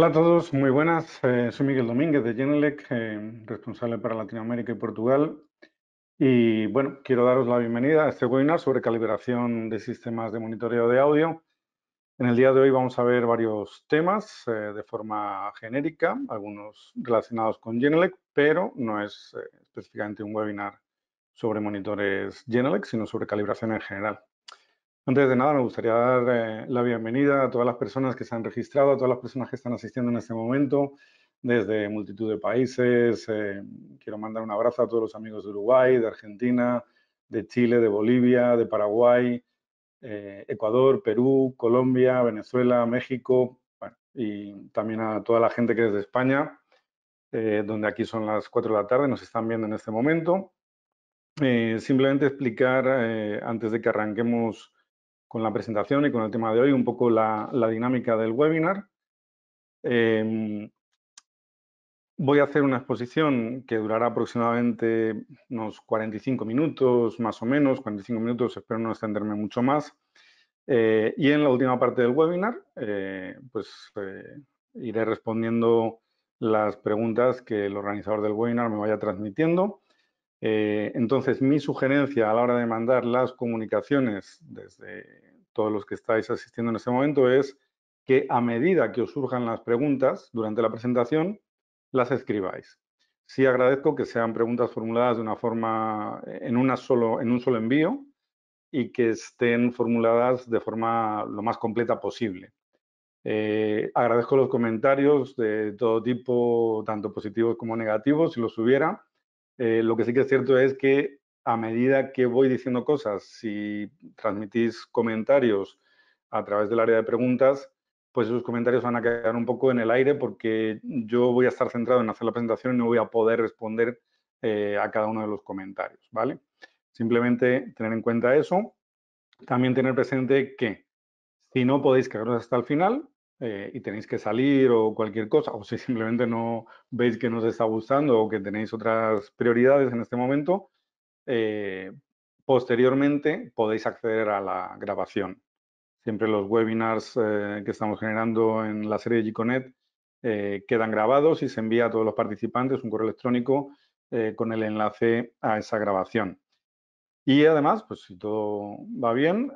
Hola a todos, muy buenas. Eh, soy Miguel Domínguez de Genelec, eh, responsable para Latinoamérica y Portugal. Y bueno, quiero daros la bienvenida a este webinar sobre calibración de sistemas de monitoreo de audio. En el día de hoy vamos a ver varios temas eh, de forma genérica, algunos relacionados con Genelec, pero no es específicamente un webinar sobre monitores Genelec, sino sobre calibración en general. Antes de nada, me gustaría dar eh, la bienvenida a todas las personas que se han registrado, a todas las personas que están asistiendo en este momento, desde multitud de países. Eh, quiero mandar un abrazo a todos los amigos de Uruguay, de Argentina, de Chile, de Bolivia, de Paraguay, eh, Ecuador, Perú, Colombia, Venezuela, México, y también a toda la gente que es de España, donde aquí son las 4 de la tarde, nos están viendo en este momento. simplemente explicar, antes de que arranquemos con la presentación y con el tema de hoy, un poco la, dinámica del webinar. Em, voy a hacer una exposición que durará aproximadamente unos 45 minutos, más o menos, 45 minutos, espero no extenderme mucho más. Eh, y en la última parte del webinar, eh, pues eh, iré respondiendo las preguntas que el organizador del webinar me vaya transmitiendo. Eh, entonces, mi sugerencia a la hora de mandar las comunicaciones desde todos los que estáis asistiendo en este momento es que a medida que os surjan las preguntas durante la presentación, las escribáis. Sí agradezco que sean preguntas formuladas de una forma, eh, en, solo, en un solo envío y que estén formuladas de forma lo más completa posible. Eh, agradezco los comentarios de todo tipo, tanto positivos como negativos, si los hubiera. Eh, lo que sí que es cierto es que a medida que voy diciendo cosas, si transmitís comentarios a través del área de preguntas, pues esos comentarios van a quedar un poco en el aire porque yo voy a estar centrado en hacer la presentación y no voy a poder responder eh, a cada uno de los comentarios, ¿vale? Simplemente tener en cuenta eso. También tener presente que si no podéis quedaros hasta el final, eh, y tenéis que salir o cualquier cosa, o si simplemente no veis que nos está gustando o que tenéis otras prioridades en este momento, eh, posteriormente podéis acceder a la grabación. Siempre los webinars eh, que estamos generando en la serie de e eh, quedan grabados y se envía a todos los participantes un correo electrónico con el enlace a esa grabación. Y además, pues si todo va bien,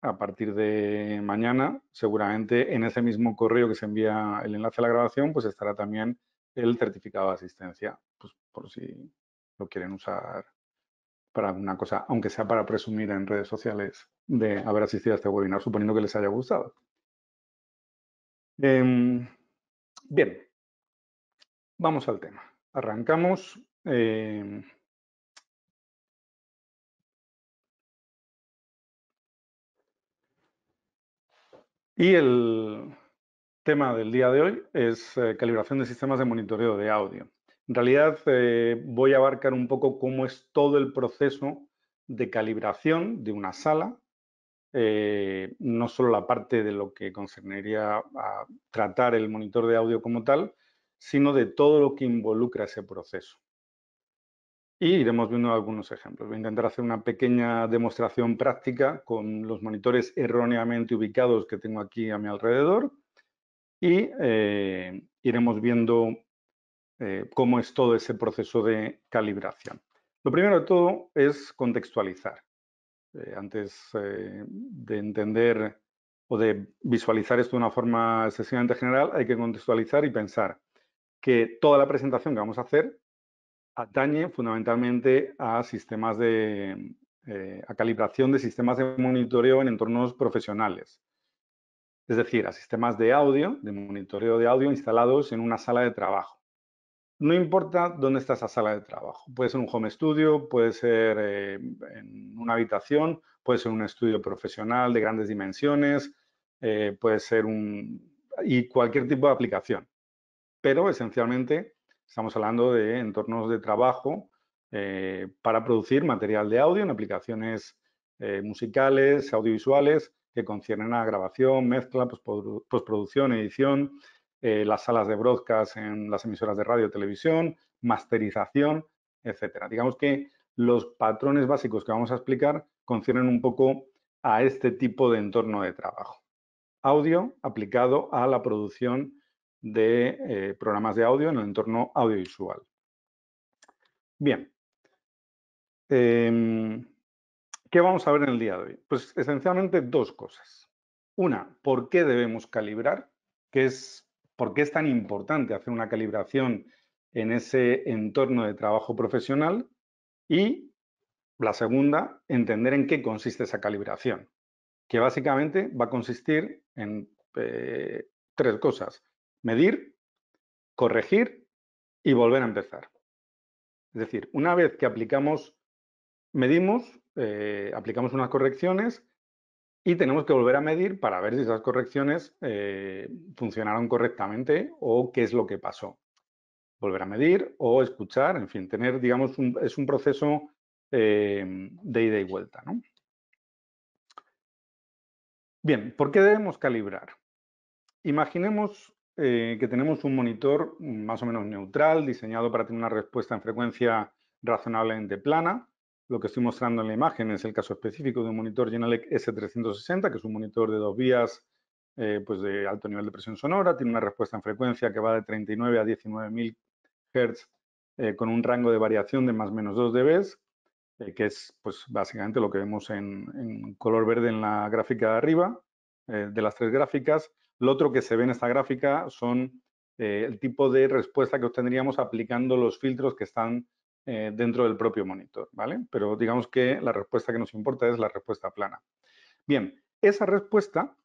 a partir de mañana, seguramente en ese mismo correo que se envía el enlace a la grabación, pues estará también el certificado de asistencia, pues por si lo quieren usar para alguna cosa, aunque sea para presumir en redes sociales de haber asistido a este webinar, suponiendo que les haya gustado. Em, bien, vamos al tema. Arrancamos. Em, Y el tema del día de hoy es eh, calibración de sistemas de monitoreo de audio. En realidad eh, voy a abarcar un poco cómo es todo el proceso de calibración de una sala, eh, no solo la parte de lo que concernería a tratar el monitor de audio como tal, sino de todo lo que involucra ese proceso y iremos viendo algunos ejemplos. Voy a intentar hacer una pequeña demostración práctica con los monitores erróneamente ubicados que tengo aquí a mi alrededor y eh, iremos viendo eh, cómo es todo ese proceso de calibración. Lo primero de todo es contextualizar. Eh, antes de entender o de visualizar esto de una forma excesivamente general, hay que contextualizar y pensar que toda la presentación que vamos a hacer atañe fundamentalmente a sistemas de eh, a calibración de sistemas de monitoreo en entornos profesionales. Es decir, a sistemas de audio, de monitoreo de audio instalados en una sala de trabajo. No importa dónde está esa sala de trabajo. Puede ser un home studio, puede ser eh, en una habitación, puede ser un estudio profesional de grandes dimensiones, eh, puede ser un... y cualquier tipo de aplicación. Pero esencialmente Estamos hablando de entornos de trabajo eh, para producir material de audio en aplicaciones eh, musicales, audiovisuales, que conciernen a grabación, mezcla, postproducción, edición, eh, las salas de broadcast en las emisoras de radio, y televisión, masterización, etc. Digamos que los patrones básicos que vamos a explicar conciernen un poco a este tipo de entorno de trabajo. Audio aplicado a la producción de eh, programas de audio en el entorno audiovisual. Bien. Em, ¿Qué vamos a ver en el día de hoy? Pues esencialmente dos cosas. Una, ¿por qué debemos calibrar? ¿Qué es, ¿Por qué es tan importante hacer una calibración en ese entorno de trabajo profesional? Y la segunda, entender en qué consiste esa calibración, que básicamente va a consistir en eh, tres cosas medir, corregir y volver a empezar. Es decir, una vez que aplicamos, medimos, eh, aplicamos unas correcciones y tenemos que volver a medir para ver si esas correcciones eh, funcionaron correctamente o qué es lo que pasó. Volver a medir o escuchar, en fin, tener, digamos, es un proceso eh, de ida y vuelta. Bien, ¿por qué debemos calibrar? Imaginemos eh, que tenemos un monitor más o menos neutral, diseñado para tener una respuesta en frecuencia razonablemente plana. Lo que estoy mostrando en la imagen es el caso específico de un monitor Genelec S360, que es un monitor de dos vías eh, pues de alto nivel de presión sonora, tiene una respuesta en frecuencia que va de 39 a 19.000 Hz eh, con un rango de variación de más o menos 2 dB, que es pues, básicamente lo que vemos en, color verde en la gráfica de arriba, de las tres gráficas. Lo otro que se ve en esta gráfica son eh, el tipo de respuesta que obtendríamos aplicando los filtros que están eh, dentro del propio monitor, ¿vale? Pero digamos que la respuesta que nos importa es la respuesta plana. Bien, esa respuesta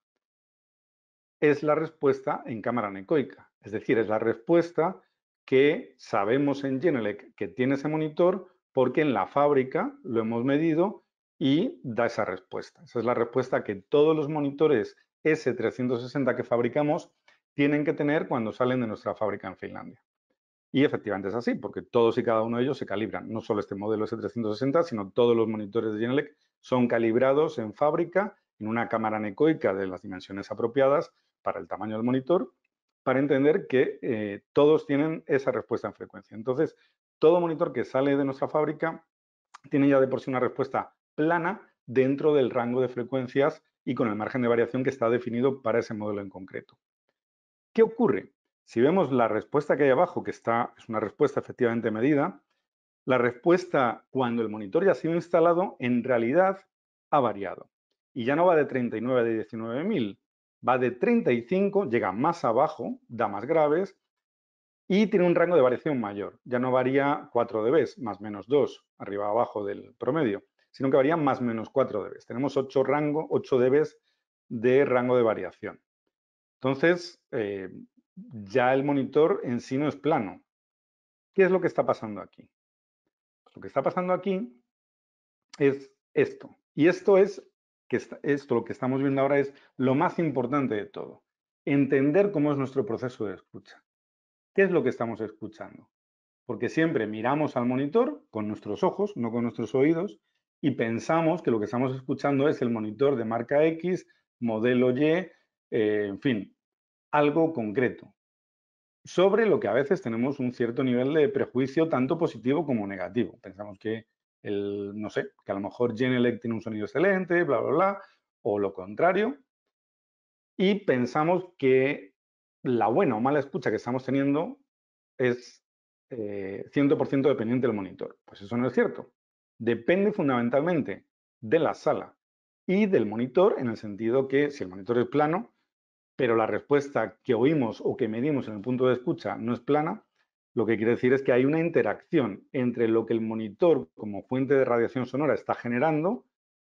es la respuesta en cámara necoica. es decir, es la respuesta que sabemos en Genelec que tiene ese monitor porque en la fábrica lo hemos medido y da esa respuesta. Esa es la respuesta que todos los monitores S360 que fabricamos tienen que tener cuando salen de nuestra fábrica en Finlandia. Y efectivamente es así, porque todos y cada uno de ellos se calibran. No solo este modelo S360, sino todos los monitores de Genelec son calibrados en fábrica, en una cámara necoica de las dimensiones apropiadas para el tamaño del monitor, para entender que eh, todos tienen esa respuesta en frecuencia. Entonces, todo monitor que sale de nuestra fábrica tiene ya de por sí una respuesta plana dentro del rango de frecuencias y con el margen de variación que está definido para ese modelo en concreto. ¿Qué ocurre? Si vemos la respuesta que hay abajo, que está, es una respuesta efectivamente medida, la respuesta cuando el monitor ya ha sido instalado en realidad ha variado. Y ya no va de 39 a 19.000, va de 35, llega más abajo, da más graves y tiene un rango de variación mayor. Ya no varía 4 dB, más menos 2, arriba abajo del promedio, sino que varían más o menos 4 debes Tenemos 8, rango, debes de rango de variación. Entonces, eh, ya el monitor en sí no es plano. ¿Qué es lo que está pasando aquí? Lo que está pasando aquí es esto. Y esto es, que esto lo que estamos viendo ahora es lo más importante de todo. Entender cómo es nuestro proceso de escucha. ¿Qué es lo que estamos escuchando? Porque siempre miramos al monitor con nuestros ojos, no con nuestros oídos, y pensamos que lo que estamos escuchando es el monitor de marca X, modelo Y, eh, en fin, algo concreto, sobre lo que a veces tenemos un cierto nivel de prejuicio, tanto positivo como negativo. Pensamos que, el, no sé, que a lo mejor Genelec tiene un sonido excelente, bla, bla, bla, o lo contrario. Y pensamos que la buena o mala escucha que estamos teniendo es 100% eh, dependiente del monitor. Pues eso no es cierto depende fundamentalmente de la sala y del monitor, en el sentido que si el monitor es plano, pero la respuesta que oímos o que medimos en el punto de escucha no es plana, lo que quiere decir es que hay una interacción entre lo que el monitor como fuente de radiación sonora está generando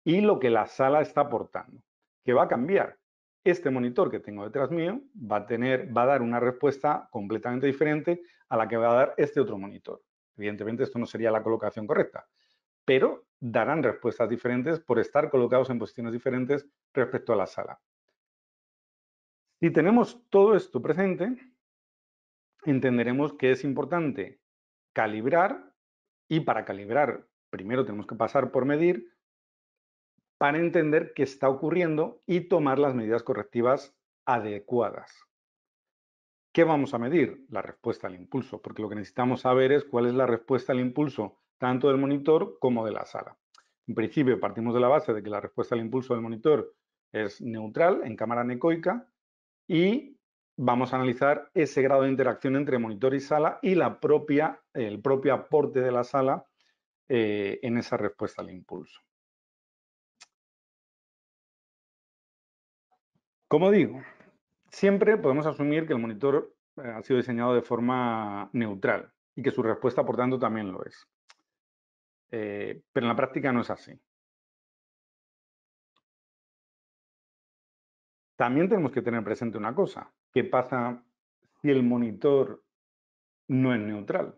y lo que la sala está aportando, que va a cambiar. Este monitor que tengo detrás mío va a, va a dar una respuesta completamente diferente a la que va a dar este otro monitor. Evidentemente esto no sería la colocación correcta, pero darán respuestas diferentes por estar colocados en posiciones diferentes respecto a la sala. Si tenemos todo esto presente, entenderemos que es importante calibrar y para calibrar primero tenemos que pasar por medir para entender qué está ocurriendo y tomar las medidas correctivas adecuadas. ¿Qué vamos a medir? La respuesta al impulso, porque lo que necesitamos saber es cuál es la respuesta al impulso tanto del monitor como de la sala. En principio partimos de la base de que la respuesta al impulso del monitor es neutral en cámara necoica, y vamos a analizar ese grado de interacción entre monitor y sala y el propio aporte de la sala eh, en esa respuesta al impulso. Como digo, siempre podemos asumir que el monitor eh, ha sido diseñado de forma neutral y que su respuesta, por tanto, también lo es. Eh, pero en la práctica no es así. También tenemos que tener presente una cosa, ¿qué pasa si el monitor no es neutral?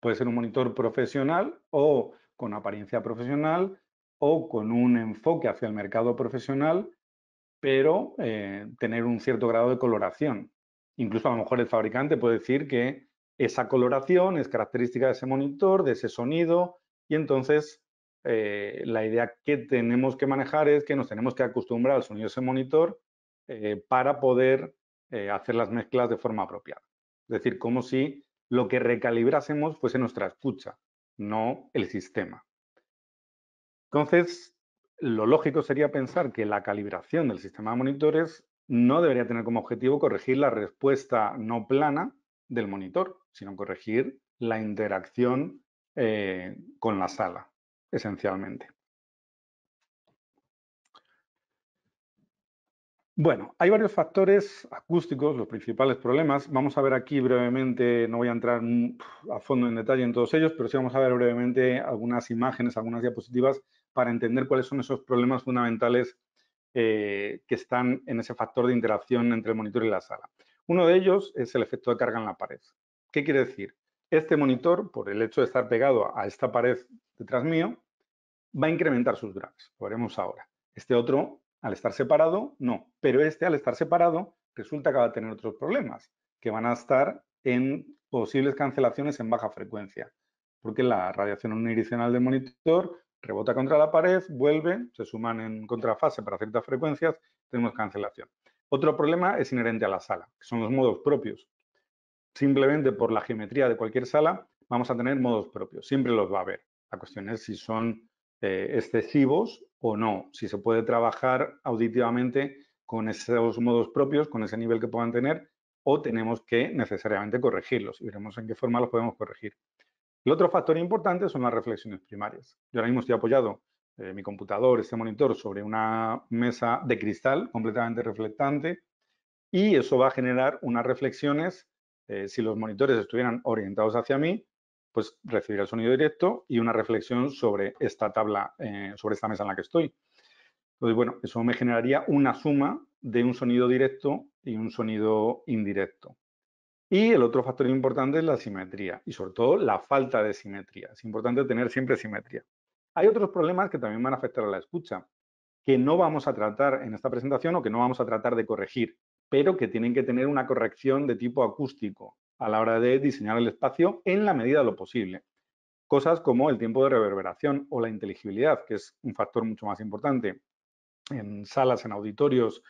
Puede ser un monitor profesional o con apariencia profesional o con un enfoque hacia el mercado profesional, pero eh, tener un cierto grado de coloración. Incluso a lo mejor el fabricante puede decir que esa coloración es característica de ese monitor, de ese sonido, y entonces eh, la idea que tenemos que manejar es que nos tenemos que acostumbrar al sonido de ese monitor eh, para poder eh, hacer las mezclas de forma apropiada. Es decir, como si lo que recalibrásemos fuese nuestra escucha, no el sistema. Entonces, lo lógico sería pensar que la calibración del sistema de monitores no debería tener como objetivo corregir la respuesta no plana del monitor, sino corregir la interacción eh, con la sala, esencialmente. Bueno, hay varios factores acústicos, los principales problemas. Vamos a ver aquí brevemente, no voy a entrar a fondo en detalle en todos ellos, pero sí vamos a ver brevemente algunas imágenes, algunas diapositivas para entender cuáles son esos problemas fundamentales eh, que están en ese factor de interacción entre el monitor y la sala. Uno de ellos es el efecto de carga en la pared. ¿Qué quiere decir? Este monitor, por el hecho de estar pegado a esta pared detrás mío, va a incrementar sus drags, lo veremos ahora. Este otro, al estar separado, no, pero este al estar separado resulta que va a tener otros problemas, que van a estar en posibles cancelaciones en baja frecuencia, porque la radiación unidireccional del monitor rebota contra la pared, vuelve, se suman en contrafase para ciertas frecuencias, tenemos cancelación. Otro problema es inherente a la sala, que son los modos propios simplemente por la geometría de cualquier sala, vamos a tener modos propios, siempre los va a haber. La cuestión es si son eh, excesivos o no, si se puede trabajar auditivamente con esos modos propios, con ese nivel que puedan tener, o tenemos que necesariamente corregirlos y veremos en qué forma los podemos corregir. El otro factor importante son las reflexiones primarias. Yo ahora mismo estoy apoyado eh, mi computador, este monitor, sobre una mesa de cristal completamente reflectante y eso va a generar unas reflexiones eh, si los monitores estuvieran orientados hacia mí, pues recibiría el sonido directo y una reflexión sobre esta tabla, eh, sobre esta mesa en la que estoy. Entonces, pues bueno, eso me generaría una suma de un sonido directo y un sonido indirecto. Y el otro factor importante es la simetría y sobre todo la falta de simetría. Es importante tener siempre simetría. Hay otros problemas que también van a afectar a la escucha, que no vamos a tratar en esta presentación o que no vamos a tratar de corregir pero que tienen que tener una corrección de tipo acústico a la hora de diseñar el espacio en la medida de lo posible. Cosas como el tiempo de reverberación o la inteligibilidad, que es un factor mucho más importante en salas, en auditorios,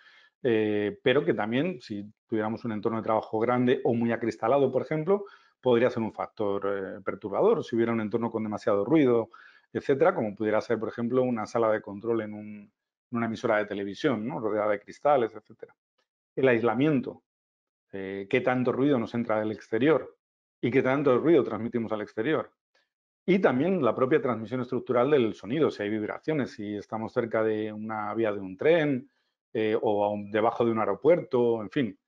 eh, pero que también, si tuviéramos un entorno de trabajo grande o muy acristalado, por ejemplo, podría ser un factor eh, perturbador. Si hubiera un entorno con demasiado ruido, etcétera, como pudiera ser, por ejemplo, una sala de control en, una emisora de televisión, rodeada de cristales, etcétera el aislamiento, eh, qué tanto ruido nos entra del exterior y qué tanto ruido transmitimos al exterior. Y también la propia transmisión estructural del sonido, si hay vibraciones, si estamos cerca de una vía de un tren eh, o debajo de un aeropuerto, en fin.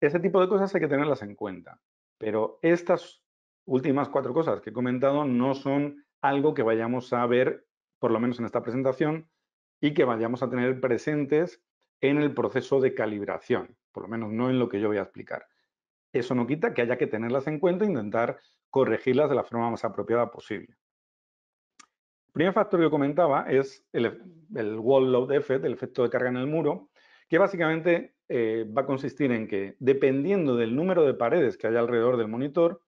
Ese tipo de cosas hay que tenerlas en cuenta. Pero estas últimas cuatro cosas que he comentado no son algo que vayamos a ver, por lo menos en esta presentación, y que vayamos a tener presentes en el proceso de calibración, por lo menos no en lo que yo voy a explicar. Eso no quita que haya que tenerlas en cuenta e intentar corregirlas de la forma más apropiada posible. El primer factor que comentaba es el, wall load effect, el efecto de carga en el muro, que básicamente eh, va a consistir en que, dependiendo del número de paredes que haya alrededor del monitor,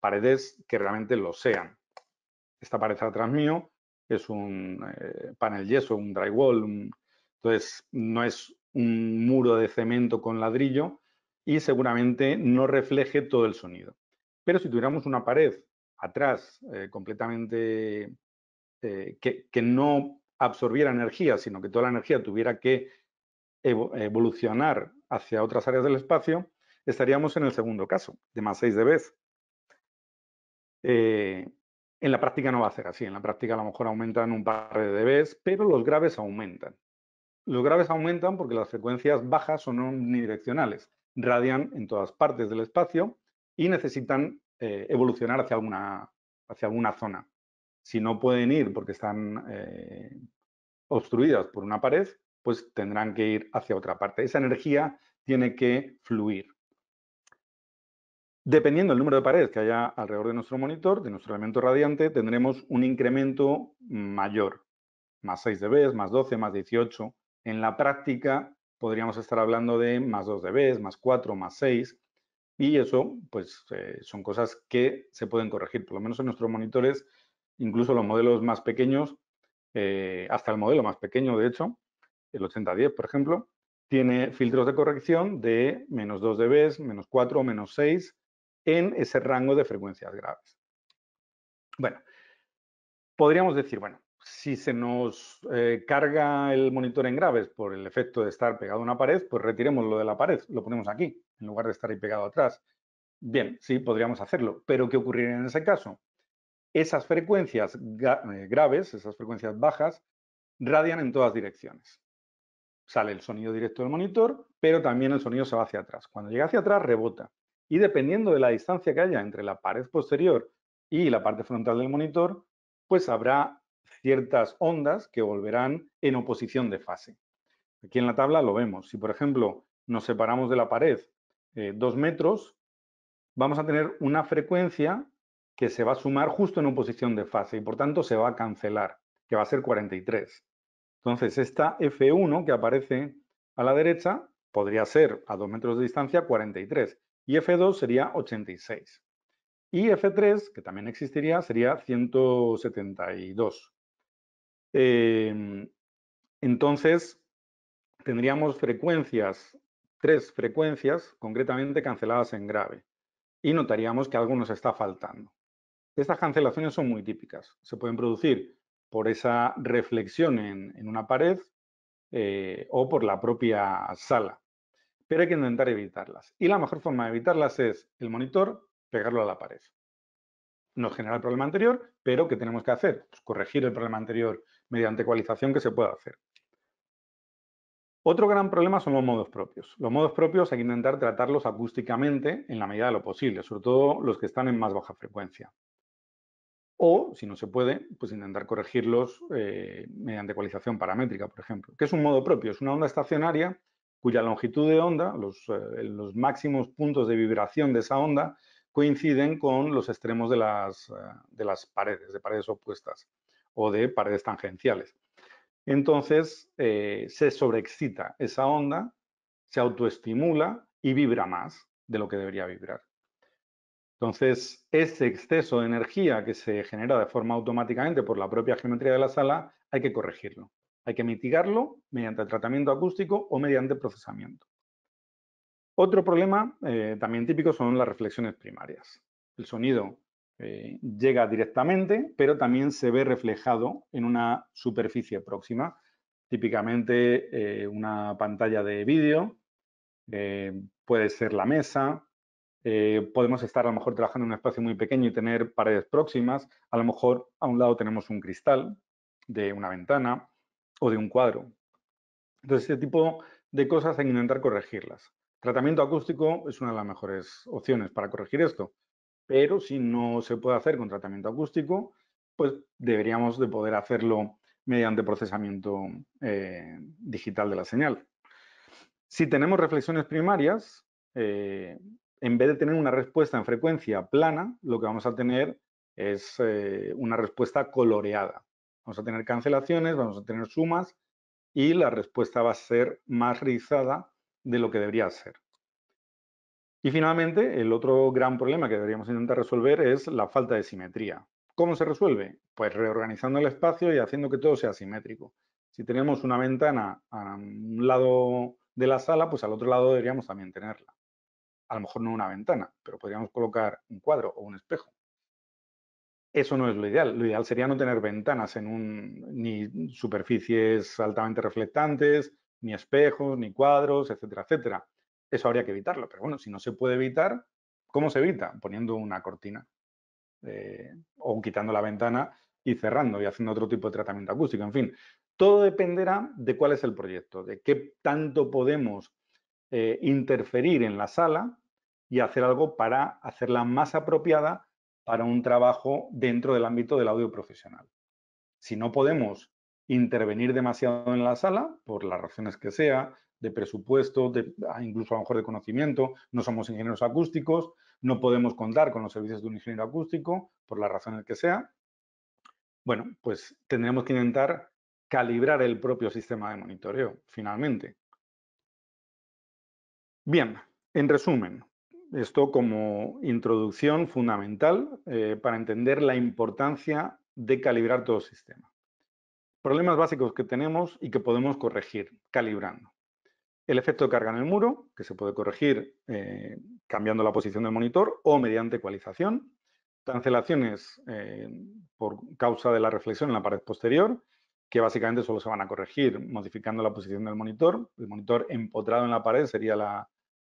paredes que realmente lo sean. Esta pared atrás mío es un eh, panel yeso, un drywall, un, entonces, no es un muro de cemento con ladrillo y seguramente no refleje todo el sonido. Pero si tuviéramos una pared atrás eh, completamente eh, que, no absorbiera energía, sino que toda la energía tuviera que evolucionar hacia otras áreas del espacio, estaríamos en el segundo caso, de más 6 de vez. en la práctica no va a ser así, en la práctica a lo mejor aumentan un par de dBs, pero los graves aumentan. Los graves aumentan porque las frecuencias bajas son unidireccionales, radian en todas partes del espacio y necesitan eh, evolucionar hacia alguna, hacia alguna zona. Si no pueden ir porque están eh, obstruidas por una pared, pues tendrán que ir hacia otra parte. Esa energía tiene que fluir. Dependiendo del número de paredes que haya alrededor de nuestro monitor, de nuestro elemento radiante, tendremos un incremento mayor, más 6 dB, más 12, más 18. En la práctica podríamos estar hablando de más 2 dB, más 4, más 6, y eso pues eh, son cosas que se pueden corregir, por lo menos en nuestros monitores, incluso los modelos más pequeños, eh, hasta el modelo más pequeño de hecho, el 8010 por ejemplo, tiene filtros de corrección de menos 2 dB, menos 4 o menos 6 en ese rango de frecuencias graves. Bueno, podríamos decir, bueno, si se nos eh, carga el monitor en graves por el efecto de estar pegado a una pared, pues lo de la pared, lo ponemos aquí, en lugar de estar ahí pegado atrás. Bien, sí, podríamos hacerlo, pero ¿qué ocurriría en ese caso? Esas frecuencias eh, graves, esas frecuencias bajas, radian en todas direcciones. Sale el sonido directo del monitor, pero también el sonido se va hacia atrás. Cuando llega hacia atrás, rebota. Y dependiendo de la distancia que haya entre la pared posterior y la parte frontal del monitor, pues habrá ciertas ondas que volverán en oposición de fase. Aquí en la tabla lo vemos. Si, por ejemplo, nos separamos de la pared eh, dos metros, vamos a tener una frecuencia que se va a sumar justo en oposición de fase y, por tanto, se va a cancelar, que va a ser 43. Entonces, esta F1 que aparece a la derecha podría ser a dos metros de distancia 43 y F2 sería 86. Y F3, que también existiría, sería 172. Em, entonces, tendríamos frecuencias, tres frecuencias concretamente canceladas en grave y notaríamos que algo nos está faltando. Estas cancelaciones son muy típicas. Se pueden producir por esa reflexión en, una pared eh, o por la propia sala. Pero hay que intentar evitarlas. Y la mejor forma de evitarlas es el monitor, pegarlo a la pared. Nos genera el problema anterior, pero ¿qué tenemos que hacer? Pues, corregir el problema anterior mediante ecualización que se pueda hacer. Otro gran problema son los modos propios. Los modos propios hay que intentar tratarlos acústicamente en la medida de lo posible, sobre todo los que están en más baja frecuencia. O, si no se puede, pues intentar corregirlos eh, mediante ecualización paramétrica, por ejemplo. ¿Qué es un modo propio? Es una onda estacionaria cuya longitud de onda, eh, los, máximos puntos de vibración de esa onda, coinciden con los extremos de las, eh, de las paredes, de paredes opuestas o de paredes tangenciales. Entonces eh, se sobreexcita esa onda, se autoestimula y vibra más de lo que debería vibrar. Entonces, ese exceso de energía que se genera de forma automáticamente por la propia geometría de la sala, hay que corregirlo. Hay que mitigarlo mediante tratamiento acústico o mediante procesamiento. Otro problema eh, también típico son las reflexiones primarias. El sonido eh, llega directamente, pero también se ve reflejado en una superficie próxima, típicamente eh, una pantalla de vídeo, eh, puede ser la mesa, podemos estar a lo mejor trabajando en un espacio muy pequeño y tener paredes próximas, a lo mejor a un lado tenemos un cristal de una ventana o de un cuadro. Entonces, este tipo de cosas hay que intentar corregirlas. Tratamiento acústico es una de las mejores opciones para corregir esto pero si no se puede hacer con tratamiento acústico, pues deberíamos de poder hacerlo mediante procesamiento eh, digital de la señal. Si tenemos reflexiones primarias, eh, en vez de tener una respuesta en frecuencia plana, lo que vamos a tener es eh, una respuesta coloreada. Vamos a tener cancelaciones, vamos a tener sumas y la respuesta va a ser más rizada de lo que debería ser. Y finalmente, el otro gran problema que deberíamos intentar resolver es la falta de simetría. ¿Cómo se resuelve? Pues reorganizando el espacio y haciendo que todo sea simétrico. Si tenemos una ventana a un lado de la sala, pues al otro lado deberíamos también tenerla. A lo mejor no una ventana, pero podríamos colocar un cuadro o un espejo. Eso no es lo ideal. Lo ideal sería no tener ventanas en un, ni superficies altamente reflectantes, ni espejos, ni cuadros, etcétera, etcétera eso habría que evitarlo. Pero bueno, si no se puede evitar, ¿cómo se evita? Poniendo una cortina eh, o quitando la ventana y cerrando y haciendo otro tipo de tratamiento acústico. En fin, todo dependerá de cuál es el proyecto, de qué tanto podemos eh, interferir en la sala y hacer algo para hacerla más apropiada para un trabajo dentro del ámbito del audio profesional. Si no podemos intervenir demasiado en la sala, por las razones que sea, de presupuesto, ah, incluso a lo mejor de conocimiento. No somos ingenieros acústicos, no podemos contar con los servicios de un ingeniero acústico, por las razones que sea. Bueno, pues tendremos que intentar calibrar el propio sistema de monitoreo, finalmente. Bien, en resumen, esto como introducción fundamental eh, para entender la importancia de calibrar todo el sistema. Problemas básicos que tenemos y que podemos corregir calibrando el efecto de carga en el muro, que se puede corregir eh, cambiando la posición del monitor o mediante ecualización, cancelaciones eh, por causa de la reflexión en la pared posterior, que básicamente solo se van a corregir modificando la posición del monitor. El monitor empotrado en la pared sería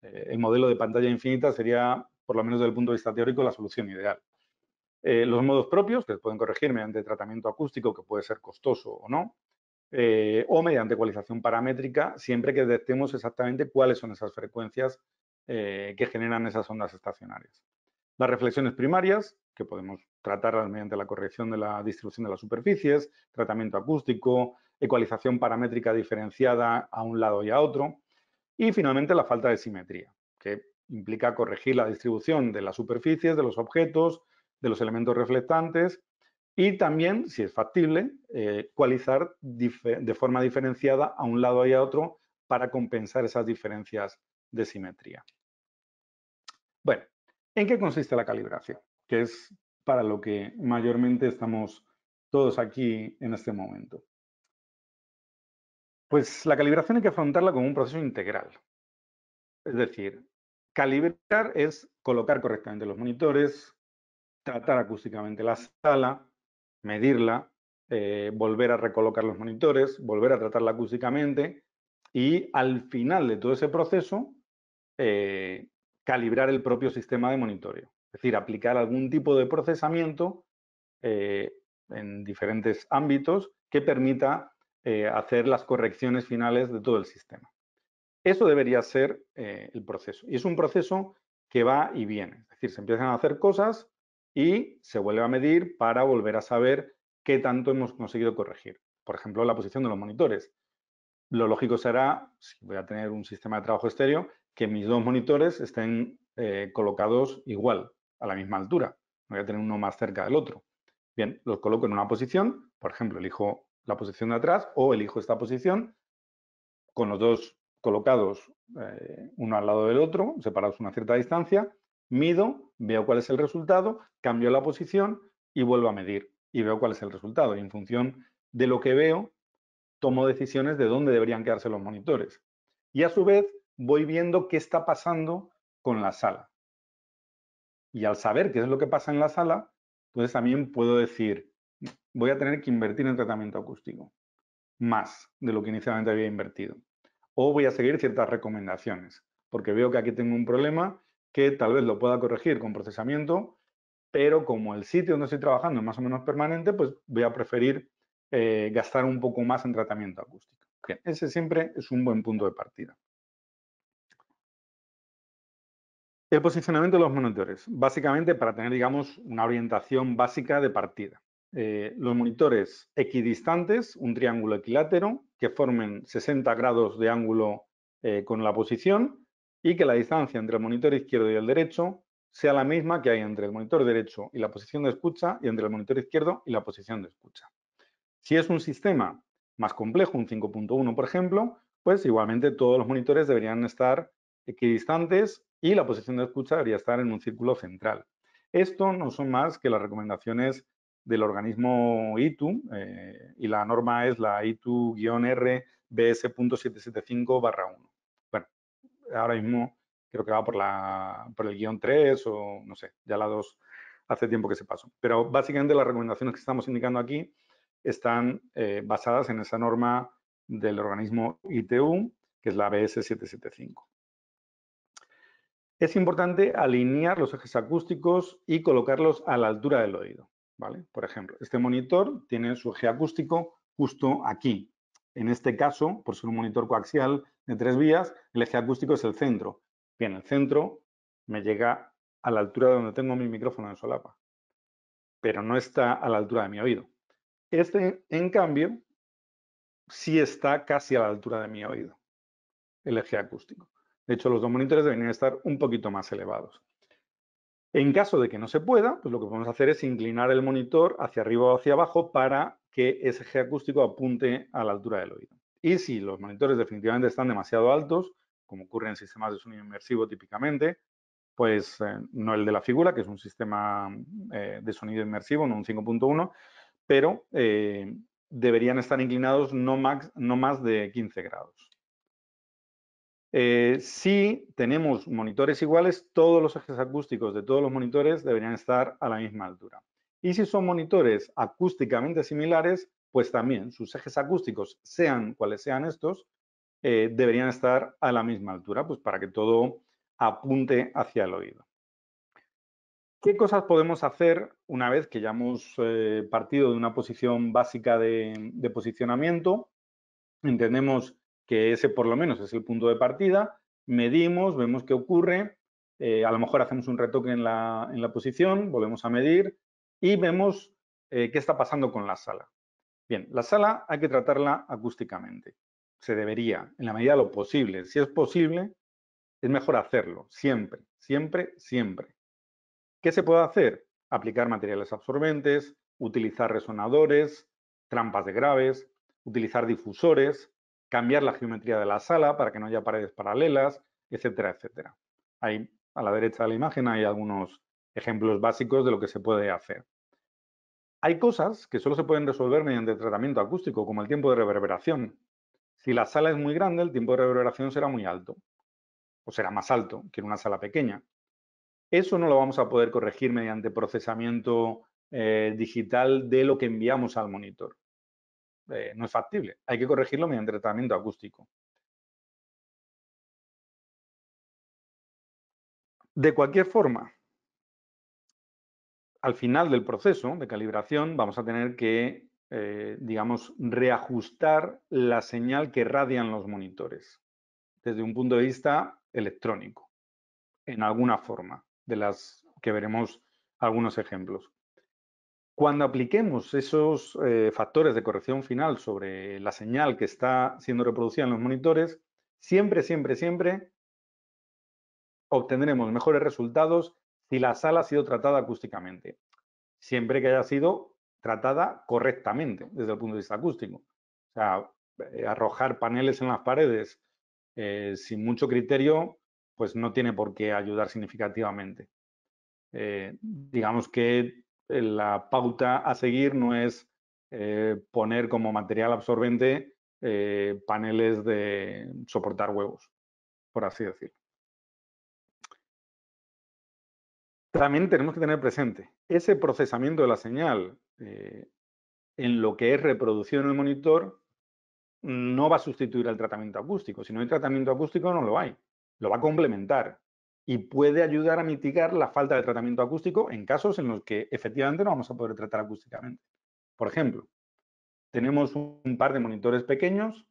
eh, el modelo de pantalla infinita, sería, por lo menos desde el punto de vista teórico, la solución ideal. los modos propios, que se pueden corregir mediante tratamiento acústico, que puede ser costoso o no, eh, o mediante ecualización paramétrica, siempre que detectemos exactamente cuáles son esas frecuencias eh, que generan esas ondas estacionarias. Las reflexiones primarias, que podemos tratar mediante la corrección de la distribución de las superficies, tratamiento acústico, ecualización paramétrica diferenciada a un lado y a otro, y finalmente la falta de simetría, que implica corregir la distribución de las superficies, de los objetos, de los elementos reflectantes y también, si es factible, eh, cualizar de forma diferenciada a un lado y a otro para compensar esas diferencias de simetría. Bueno, ¿en qué consiste la calibración? Que es para lo que mayormente estamos todos aquí en este momento. Pues la calibración hay que afrontarla como un proceso integral. Es decir, calibrar es colocar correctamente los monitores, tratar acústicamente la sala, medirla, eh, volver a recolocar los monitores, volver a tratarla acústicamente y al final de todo ese proceso eh, calibrar el propio sistema de monitoreo. Es decir, aplicar algún tipo de procesamiento eh, en diferentes ámbitos que permita hacer las correcciones finales de todo el sistema. Eso debería ser el proceso. Y es un proceso que va y viene. Es decir, se empiezan a hacer cosas, y se vuelve a medir para volver a saber qué tanto hemos conseguido corregir. Por ejemplo, la posición de los monitores. Lo lógico será, si voy a tener un sistema de trabajo estéreo, que mis dos monitores estén eh, colocados igual, a la misma altura. Voy a tener uno más cerca del otro. Bien, los coloco en una posición, por ejemplo, elijo la posición de atrás o elijo esta posición con los dos colocados eh, uno al lado del otro, separados una cierta distancia, mido veo cuál es el resultado, cambio la posición y vuelvo a medir y veo cuál es el resultado. Y en función de lo que veo, tomo decisiones de dónde deberían quedarse los monitores. Y a su vez, voy viendo qué está pasando con la sala. Y al saber qué es lo que pasa en la sala, pues también puedo decir, voy a tener que invertir en tratamiento acústico, más de lo que inicialmente había invertido. O voy a seguir ciertas recomendaciones, porque veo que aquí tengo un problema que tal vez lo pueda corregir con procesamiento, pero como el sitio donde estoy trabajando es más o menos permanente, pues voy a preferir eh, gastar un poco más en tratamiento acústico. ese siempre es un buen punto de partida. El posicionamiento de los monitores, básicamente para tener, digamos, una orientación básica de partida. Eh, los monitores equidistantes, un triángulo equilátero, que formen 60 grados de ángulo eh, con la posición, y que la distancia entre el monitor izquierdo y el derecho sea la misma que hay entre el monitor derecho y la posición de escucha y entre el monitor izquierdo y la posición de escucha. Si es un sistema más complejo, un 5.1 por ejemplo, pues igualmente todos los monitores deberían estar equidistantes y la posición de escucha debería estar en un círculo central. Esto no son más que las recomendaciones del organismo ITU eh, y la norma es la ITU-R 1 ahora mismo creo que va por, el guión 3 o no sé, ya la 2 hace tiempo que se pasó. Pero básicamente las recomendaciones que estamos indicando aquí están eh, basadas en esa norma del organismo ITU, que es la BS 775. Es importante alinear los ejes acústicos y colocarlos a la altura del oído. ¿vale? Por ejemplo, este monitor tiene su eje acústico justo aquí, en este caso, por ser un monitor coaxial de tres vías, el eje acústico es el centro. Bien, el centro me llega a la altura de donde tengo mi micrófono en solapa, pero no está a la altura de mi oído. Este, en cambio, sí está casi a la altura de mi oído, el eje acústico. De hecho, los dos monitores deberían estar un poquito más elevados. En caso de que no se pueda, pues lo que podemos hacer es inclinar el monitor hacia arriba o hacia abajo para que ese eje acústico apunte a la altura del oído. Y si los monitores definitivamente están demasiado altos, como ocurre en sistemas de sonido inmersivo típicamente, pues eh, no el de la figura, que es un sistema eh, de sonido inmersivo, no un 5.1, pero eh, deberían estar inclinados no, no, más de 15 grados. si tenemos monitores iguales, todos los ejes acústicos de todos los monitores deberían estar a la misma altura. Y si son monitores acústicamente similares, pues también sus ejes acústicos, sean cuales sean estos, eh, deberían estar a la misma altura, pues para que todo apunte hacia el oído. ¿Qué cosas podemos hacer una vez que ya hemos eh, partido de una posición básica de, posicionamiento? Entendemos que ese por lo menos es el punto de partida, medimos, vemos qué ocurre, eh, a lo mejor hacemos un retoque en la, en la, posición, volvemos a medir, y vemos eh, qué está pasando con la sala. Bien, la sala hay que tratarla acústicamente. Se debería, en la medida de lo posible. Si es posible, es mejor hacerlo, siempre, siempre, siempre. ¿Qué se puede hacer? Aplicar materiales absorbentes, utilizar resonadores, trampas de graves, utilizar difusores, cambiar la geometría de la sala para que no haya paredes paralelas, etcétera, etcétera. Ahí a la derecha de la imagen hay algunos ejemplos básicos de lo que se puede hacer. Hay cosas que solo se pueden resolver mediante tratamiento acústico, como el tiempo de reverberación. Si la sala es muy grande, el tiempo de reverberación será muy alto, o será más alto que en una sala pequeña. Eso no lo vamos a poder corregir mediante procesamiento eh, digital de lo que enviamos al monitor. Eh, no es factible. Hay que corregirlo mediante tratamiento acústico. De cualquier forma, al final del proceso de calibración vamos a tener que, eh, digamos, reajustar la señal que radian los monitores desde un punto de vista electrónico, en alguna forma, de las que veremos algunos ejemplos. Cuando apliquemos esos eh, factores de corrección final sobre la señal que está siendo reproducida en los monitores, siempre, siempre, siempre obtendremos mejores resultados si la sala ha sido tratada acústicamente, siempre que haya sido tratada correctamente desde el punto de vista acústico. O sea, eh, arrojar paneles en las paredes eh, sin mucho criterio, pues no tiene por qué ayudar significativamente. Eh, digamos que la pauta a seguir no es poner como material absorbente paneles de soportar huevos, por así decirlo. También tenemos que tener presente ese procesamiento de la señal eh, en lo que es reproducción en el monitor no va a sustituir al tratamiento acústico. Si no hay tratamiento acústico, no lo hay. Lo va a complementar y puede ayudar a mitigar la falta de tratamiento acústico en casos en los que efectivamente no vamos a poder tratar acústicamente. Por ejemplo, tenemos un par de monitores pequeños,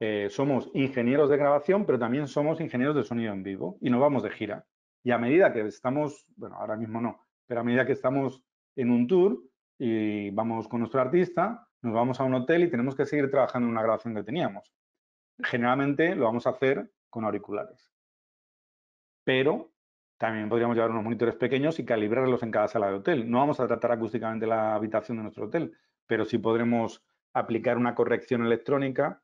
eh, somos ingenieros de grabación, pero también somos ingenieros de sonido en vivo y no vamos de gira. Y a medida que estamos, bueno, ahora mismo no, pero a medida que estamos en un tour y vamos con nuestro artista, nos vamos a un hotel y tenemos que seguir trabajando en una grabación que teníamos. Generalmente lo vamos a hacer con auriculares. Pero también podríamos llevar unos monitores pequeños y calibrarlos en cada sala de hotel. No vamos a tratar acústicamente la habitación de nuestro hotel, pero sí podremos aplicar una corrección electrónica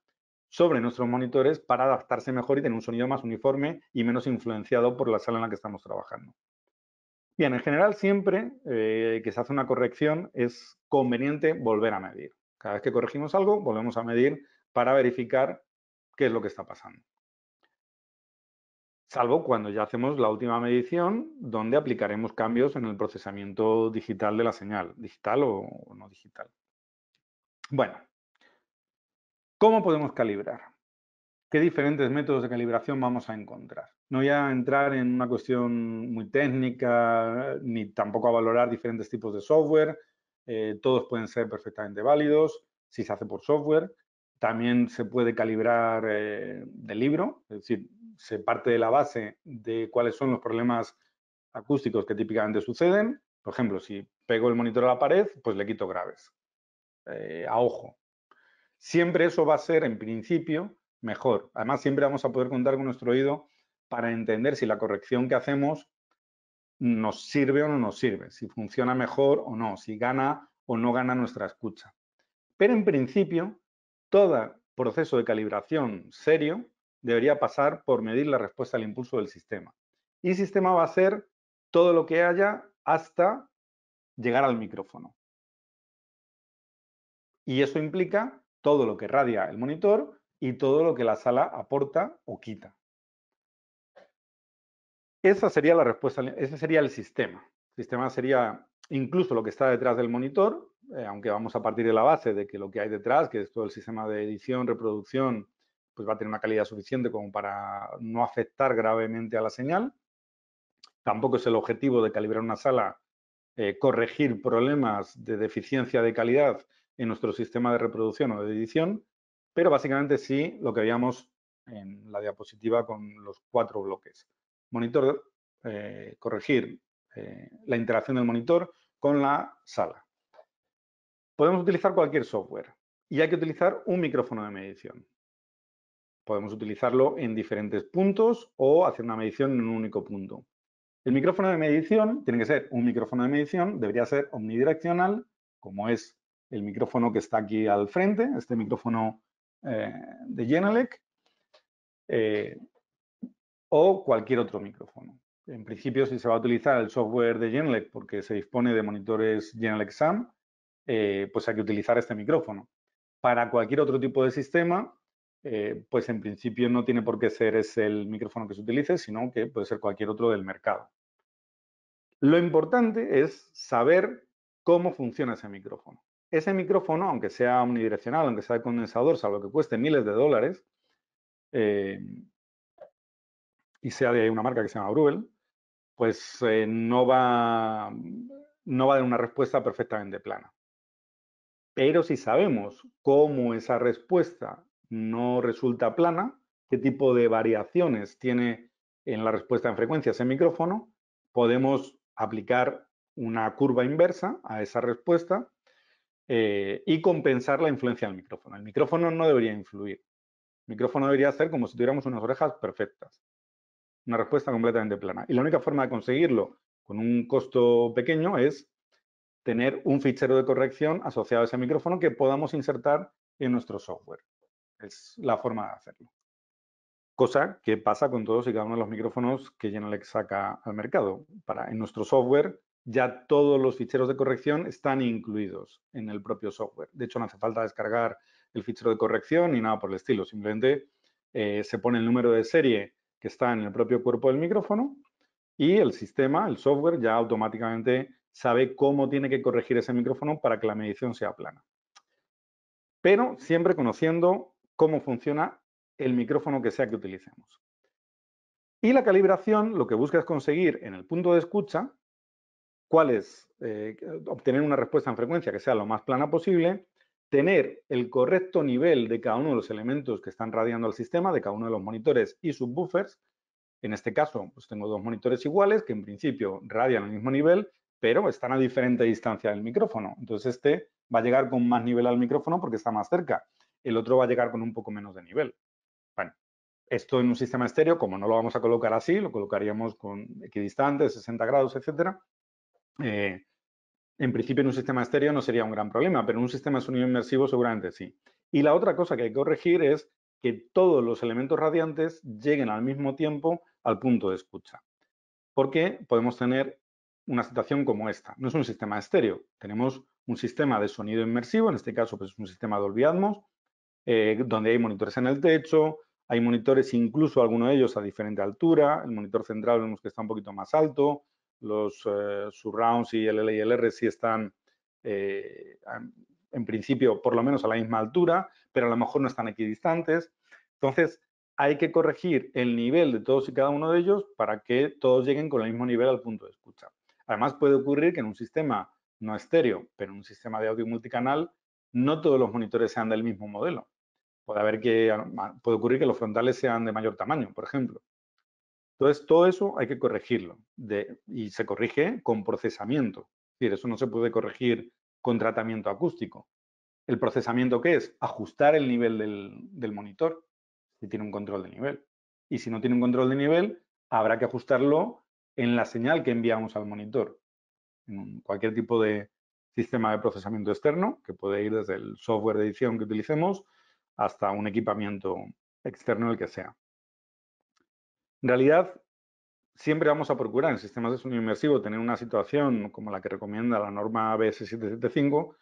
sobre nuestros monitores para adaptarse mejor y tener un sonido más uniforme y menos influenciado por la sala en la que estamos trabajando. Bien, en general siempre eh, que se hace una corrección es conveniente volver a medir. Cada vez que corregimos algo, volvemos a medir para verificar qué es lo que está pasando. Salvo cuando ya hacemos la última medición, donde aplicaremos cambios en el procesamiento digital de la señal, digital o no digital. Bueno, ¿Cómo podemos calibrar? ¿Qué diferentes métodos de calibración vamos a encontrar? No voy a entrar en una cuestión muy técnica, ni tampoco a valorar diferentes tipos de software. Eh, todos pueden ser perfectamente válidos si se hace por software. También se puede calibrar eh, de libro, es decir, se parte de la base de cuáles son los problemas acústicos que típicamente suceden. Por ejemplo, si pego el monitor a la pared, pues le quito graves. Eh, a ojo, Siempre eso va a ser, en principio, mejor. Además, siempre vamos a poder contar con nuestro oído para entender si la corrección que hacemos nos sirve o no nos sirve, si funciona mejor o no, si gana o no gana nuestra escucha. Pero en principio, todo proceso de calibración serio debería pasar por medir la respuesta al impulso del sistema. Y el sistema va a ser todo lo que haya hasta llegar al micrófono. Y eso implica todo lo que radia el monitor y todo lo que la sala aporta o quita. Esa sería la respuesta, ese sería el sistema. El sistema sería incluso lo que está detrás del monitor, eh, aunque vamos a partir de la base de que lo que hay detrás, que es todo el sistema de edición, reproducción, pues va a tener una calidad suficiente como para no afectar gravemente a la señal. Tampoco es el objetivo de calibrar una sala eh, corregir problemas de deficiencia de calidad en nuestro sistema de reproducción o de edición, pero básicamente sí lo que veíamos en la diapositiva con los cuatro bloques. Monitor, eh, corregir eh, la interacción del monitor con la sala. Podemos utilizar cualquier software y hay que utilizar un micrófono de medición. Podemos utilizarlo en diferentes puntos o hacer una medición en un único punto. El micrófono de medición tiene que ser un micrófono de medición, debería ser omnidireccional, como es el micrófono que está aquí al frente, este micrófono eh, de Genelec, eh, o cualquier otro micrófono. En principio, si se va a utilizar el software de Genelec porque se dispone de monitores Genelec SAM, eh, pues hay que utilizar este micrófono. Para cualquier otro tipo de sistema, pues en principio no tiene por qué ser ese el micrófono que se utilice, sino que puede ser cualquier otro del mercado. Lo importante es saber cómo funciona ese micrófono ese micrófono, aunque sea unidireccional, aunque sea de condensador, salvo que cueste miles de dólares, eh, y sea de una marca que se llama Bruel, pues eh, no, va, no va a dar una respuesta perfectamente plana. Pero si sabemos cómo esa respuesta no resulta plana, qué tipo de variaciones tiene en la respuesta en frecuencia ese micrófono, podemos aplicar una curva inversa a esa respuesta eh, y compensar la influencia del micrófono. El micrófono no debería influir. El micrófono debería ser como si tuviéramos unas orejas perfectas. Una respuesta completamente plana. Y la única forma de conseguirlo con un costo pequeño es tener un fichero de corrección asociado a ese micrófono que podamos insertar en nuestro software. Es la forma de hacerlo. Cosa que pasa con todos y cada uno de los micrófonos que Genelec saca al mercado. Para, en nuestro software ya todos los ficheros de corrección están incluidos en el propio software. De hecho, no hace falta descargar el fichero de corrección ni nada por el estilo. Simplemente eh, se pone el número de serie que está en el propio cuerpo del micrófono y el sistema, el software, ya automáticamente sabe cómo tiene que corregir ese micrófono para que la medición sea plana. Pero siempre conociendo cómo funciona el micrófono que sea que utilicemos. Y la calibración lo que busca es conseguir en el punto de escucha cuál es, eh, obtener una respuesta en frecuencia que sea lo más plana posible, tener el correcto nivel de cada uno de los elementos que están radiando al sistema, de cada uno de los monitores y subwoofers. En este caso, pues tengo dos monitores iguales que en principio radian al mismo nivel, pero están a diferente distancia del micrófono. Entonces este va a llegar con más nivel al micrófono porque está más cerca. El otro va a llegar con un poco menos de nivel. Bueno, esto en un sistema estéreo, como no lo vamos a colocar así, lo colocaríamos con equidistantes, 60 grados, etcétera, eh, en principio en un sistema estéreo no sería un gran problema, pero en un sistema de sonido inmersivo seguramente sí. Y la otra cosa que hay que corregir es que todos los elementos radiantes lleguen al mismo tiempo al punto de escucha. Porque podemos tener una situación como esta. No es un sistema estéreo, tenemos un sistema de sonido inmersivo, en este caso pues, es un sistema de Olvidadmos, eh, donde hay monitores en el techo, hay monitores incluso alguno de ellos a diferente altura, el monitor central vemos que está un poquito más alto, los eh, surrounds y el LILR sí están eh, en principio por lo menos a la misma altura, pero a lo mejor no están equidistantes. Entonces hay que corregir el nivel de todos y cada uno de ellos para que todos lleguen con el mismo nivel al punto de escucha. Además puede ocurrir que en un sistema no estéreo, pero en un sistema de audio multicanal, no todos los monitores sean del mismo modelo. Puede, haber que, puede ocurrir que los frontales sean de mayor tamaño, por ejemplo. Entonces, todo eso hay que corregirlo y se corrige con procesamiento. Es decir, eso no se puede corregir con tratamiento acústico. ¿El procesamiento qué es? Ajustar el nivel del, del monitor si tiene un control de nivel. Y si no tiene un control de nivel, habrá que ajustarlo en la señal que enviamos al monitor. En cualquier tipo de sistema de procesamiento externo, que puede ir desde el software de edición que utilicemos hasta un equipamiento externo, el que sea. En realidad, siempre vamos a procurar en sistemas de sonido inmersivo tener una situación como la que recomienda la norma bs 775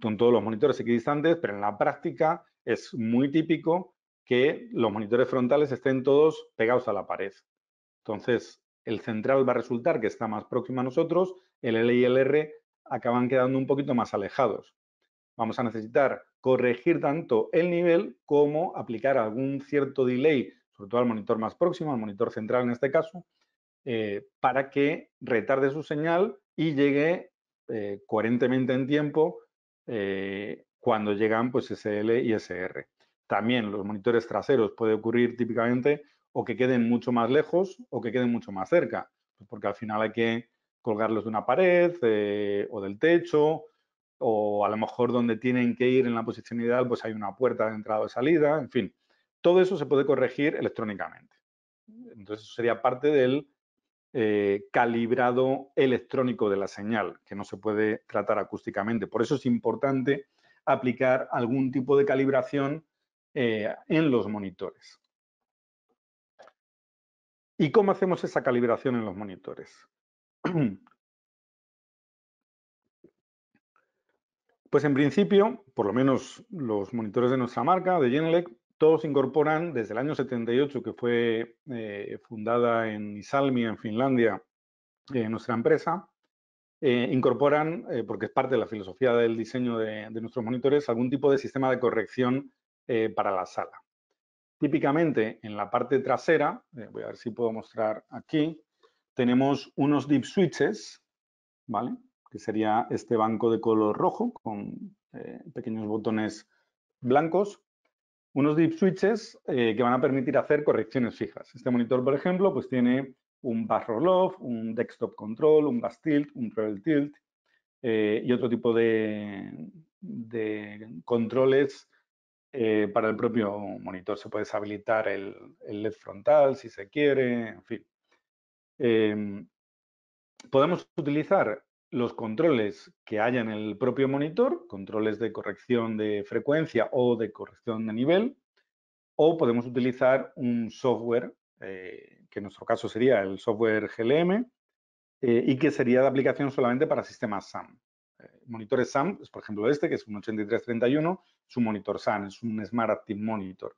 con todos los monitores equidistantes, pero en la práctica es muy típico que los monitores frontales estén todos pegados a la pared. Entonces, el central va a resultar que está más próximo a nosotros, el L y el R acaban quedando un poquito más alejados. Vamos a necesitar corregir tanto el nivel como aplicar algún cierto delay sobre todo al monitor más próximo, al monitor central en este caso, eh, para que retarde su señal y llegue eh, coherentemente en tiempo eh, cuando llegan pues SL y SR. También los monitores traseros puede ocurrir típicamente o que queden mucho más lejos o que queden mucho más cerca, pues, porque al final hay que colgarlos de una pared o del techo o a lo mejor donde tienen que ir en la posición ideal pues hay una puerta de entrada o salida, en fin. Todo eso se puede corregir electrónicamente. Entonces, eso sería parte del eh, calibrado electrónico de la señal, que no se puede tratar acústicamente. Por eso es importante aplicar algún tipo de calibración eh, en los monitores. ¿Y cómo hacemos esa calibración en los monitores? Pues en principio, por lo menos los monitores de nuestra marca, de Genelec, todos incorporan desde el año 78, que fue eh, fundada en Isalmi, en Finlandia, eh, nuestra empresa, eh, incorporan, porque es parte de la filosofía del diseño de, nuestros monitores, algún tipo de sistema de corrección para la sala. Típicamente en la parte trasera, voy a ver si puedo mostrar aquí, tenemos unos dip switches, ¿vale? que sería este banco de color rojo con pequeños botones blancos unos deep switches eh, que van a permitir hacer correcciones fijas. Este monitor, por ejemplo, pues tiene un bus roll-off, un desktop control, un bus tilt, un travel tilt eh, y otro tipo de, controles eh, para el propio monitor. Se puede deshabilitar el, el LED frontal si se quiere, en fin. Em, podemos utilizar los controles que haya en el propio monitor, controles de corrección de frecuencia o de corrección de nivel, o podemos utilizar un software, eh, que en nuestro caso sería el software GLM, eh, y que sería de aplicación solamente para sistemas SAM. Eh, monitores SAM, por ejemplo este, que es un 8331, es un monitor SAM, es un Smart Active Monitor.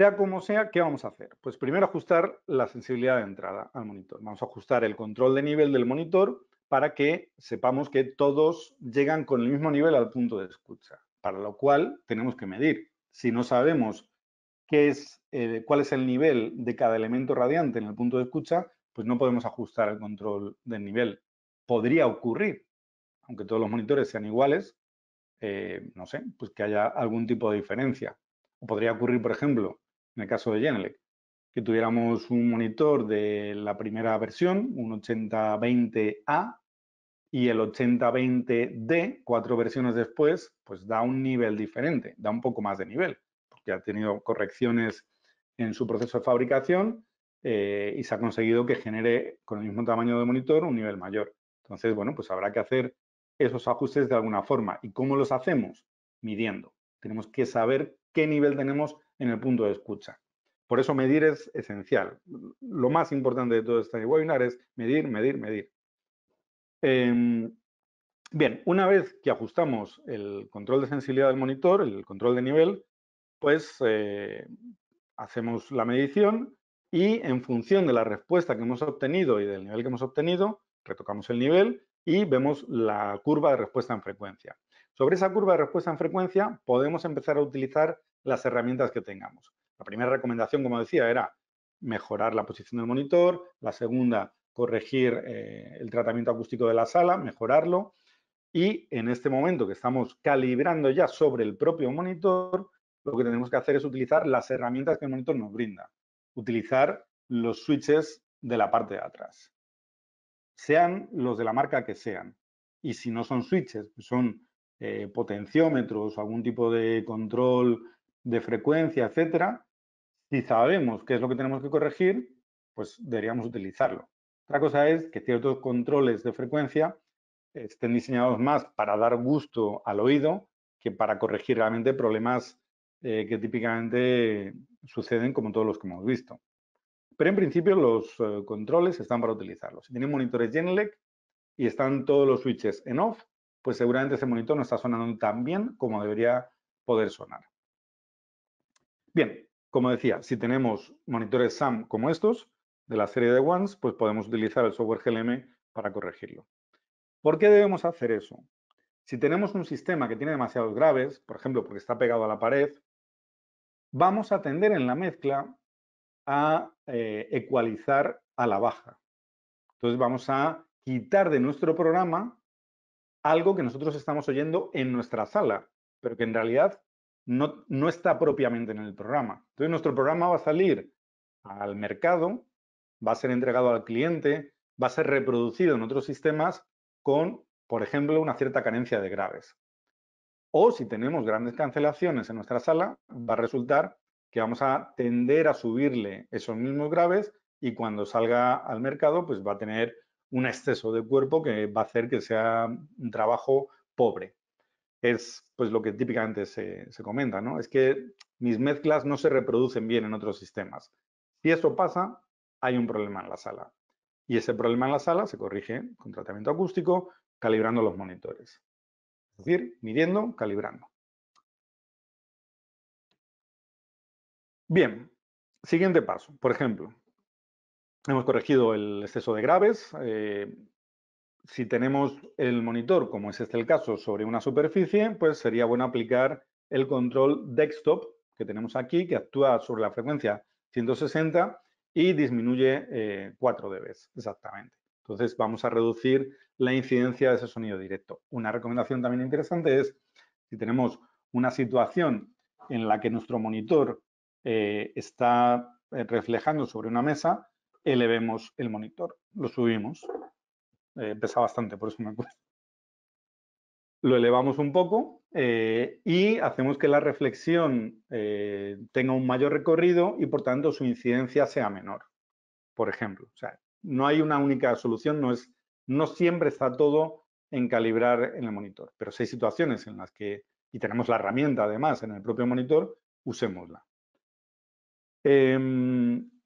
Sea como sea, ¿qué vamos a hacer? Pues primero ajustar la sensibilidad de entrada al monitor. Vamos a ajustar el control de nivel del monitor para que sepamos que todos llegan con el mismo nivel al punto de escucha, para lo cual tenemos que medir. Si no sabemos qué es, eh, cuál es el nivel de cada elemento radiante en el punto de escucha, pues no podemos ajustar el control del nivel. Podría ocurrir, aunque todos los monitores sean iguales, eh, no sé, pues que haya algún tipo de diferencia. O podría ocurrir, por ejemplo, en el caso de Genelec, que tuviéramos un monitor de la primera versión, un 8020A, y el 8020D, cuatro versiones después, pues da un nivel diferente, da un poco más de nivel, porque ha tenido correcciones en su proceso de fabricación eh, y se ha conseguido que genere con el mismo tamaño de monitor un nivel mayor. Entonces, bueno, pues habrá que hacer esos ajustes de alguna forma. ¿Y cómo los hacemos? Midiendo. Tenemos que saber qué nivel tenemos en el punto de escucha. Por eso medir es esencial. Lo más importante de todo este webinar es medir, medir, medir. Em, bien, una vez que ajustamos el control de sensibilidad del monitor, el control de nivel, pues eh, hacemos la medición y en función de la respuesta que hemos obtenido y del nivel que hemos obtenido, retocamos el nivel y vemos la curva de respuesta en frecuencia. Sobre esa curva de respuesta en frecuencia podemos empezar a utilizar las herramientas que tengamos. La primera recomendación, como decía, era mejorar la posición del monitor. La segunda, corregir eh, el tratamiento acústico de la sala, mejorarlo. Y en este momento que estamos calibrando ya sobre el propio monitor, lo que tenemos que hacer es utilizar las herramientas que el monitor nos brinda. Utilizar los switches de la parte de atrás. Sean los de la marca que sean. Y si no son switches, pues son eh, potenciómetros o algún tipo de control de frecuencia, etcétera, si sabemos qué es lo que tenemos que corregir, pues deberíamos utilizarlo. Otra cosa es que ciertos controles de frecuencia estén diseñados más para dar gusto al oído que para corregir realmente problemas eh, que típicamente suceden como todos los que hemos visto. Pero en principio los eh, controles están para utilizarlos. Si tienen monitores Genelec y están todos los switches en off, pues seguramente ese monitor no está sonando tan bien como debería poder sonar. Bien, como decía, si tenemos monitores SAM como estos, de la serie de ones, pues podemos utilizar el software GLM para corregirlo. ¿Por qué debemos hacer eso? Si tenemos un sistema que tiene demasiados graves, por ejemplo, porque está pegado a la pared, vamos a tender en la mezcla a eh, ecualizar a la baja. Entonces vamos a quitar de nuestro programa algo que nosotros estamos oyendo en nuestra sala, pero que en realidad no, está propiamente en el programa. Entonces nuestro programa va a salir al mercado, va a ser entregado al cliente, va a ser reproducido en otros sistemas con, por ejemplo, una cierta carencia de graves. O si tenemos grandes cancelaciones en nuestra sala, va a resultar que vamos a tender a subirle esos mismos graves y cuando salga al mercado, pues va a tener un exceso de cuerpo que va a hacer que sea un trabajo pobre es pues lo que típicamente se, comenta, ¿no? Es que mis mezclas no se reproducen bien en otros sistemas. Si eso pasa, hay un problema en la sala. Y ese problema en la sala se corrige con tratamiento acústico, calibrando los monitores. Es decir, midiendo, calibrando. Bien, siguiente paso. Por ejemplo, hemos corregido el exceso de graves, eh, si tenemos el monitor, como es este el caso, sobre una superficie, pues sería bueno aplicar el control desktop que tenemos aquí, que actúa sobre la frecuencia 160 y disminuye 4 eh, dB exactamente. Entonces vamos a reducir la incidencia de ese sonido directo. Una recomendación también interesante es si tenemos una situación en la que nuestro monitor eh, está eh, reflejando sobre una mesa, elevemos el monitor, lo subimos eh, pesa bastante, por eso me acuerdo. Lo elevamos un poco eh, y hacemos que la reflexión eh, tenga un mayor recorrido y por tanto su incidencia sea menor, por ejemplo. O sea, no hay una única solución, no, es, no siempre está todo en calibrar en el monitor, pero si hay situaciones en las que, y tenemos la herramienta además en el propio monitor, usémosla. Em,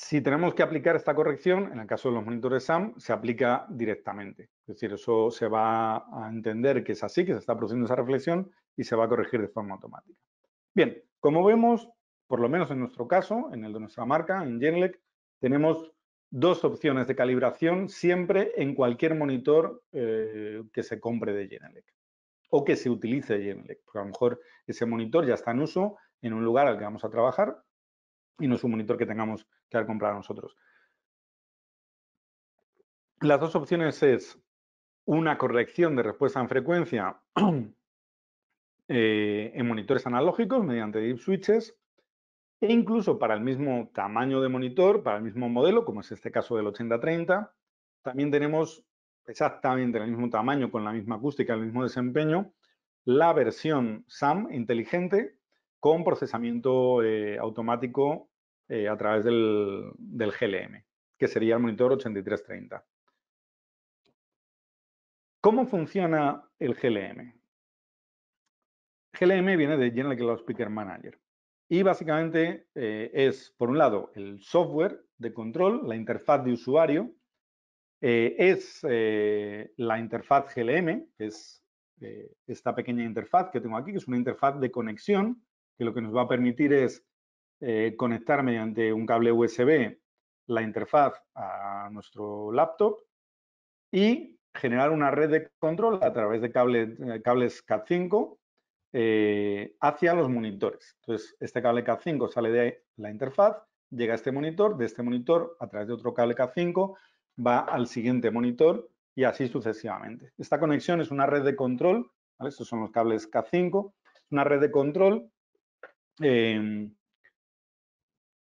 si tenemos que aplicar esta corrección, en el caso de los monitores SAM, se aplica directamente. Es decir, eso se va a entender que es así, que se está produciendo esa reflexión y se va a corregir de forma automática. Bien, como vemos, por lo menos en nuestro caso, en el de nuestra marca, en Genelec, tenemos dos opciones de calibración siempre en cualquier monitor eh, que se compre de Genelec o que se utilice de Genelec, porque a lo mejor ese monitor ya está en uso en un lugar al que vamos a trabajar y no es un monitor que tengamos que al comprar nosotros. Las dos opciones es una corrección de respuesta en frecuencia eh, en monitores analógicos mediante deep switches e incluso para el mismo tamaño de monitor, para el mismo modelo, como es este caso del 8030, también tenemos exactamente el mismo tamaño, con la misma acústica, el mismo desempeño, la versión SAM inteligente con procesamiento eh, automático eh, a través del, GLM, que sería el monitor 8330. ¿Cómo funciona el GLM? GLM viene de General Cloud Speaker Manager y básicamente eh, es, por un lado, el software de control, la interfaz de usuario, eh, es la interfaz GLM, que es esta pequeña interfaz que tengo aquí, que es una interfaz de conexión, que lo que nos va a permitir es eh, conectar mediante un cable USB la interfaz a nuestro laptop y generar una red de control a través de eh, cables CAT5 eh, hacia los monitores. Entonces, este cable CAT5 sale de la interfaz, llega a este monitor, de este monitor a través de otro cable CAT5 va al siguiente monitor y así sucesivamente. Esta conexión es una red de control, estos son los cables CAT5, una red de control em,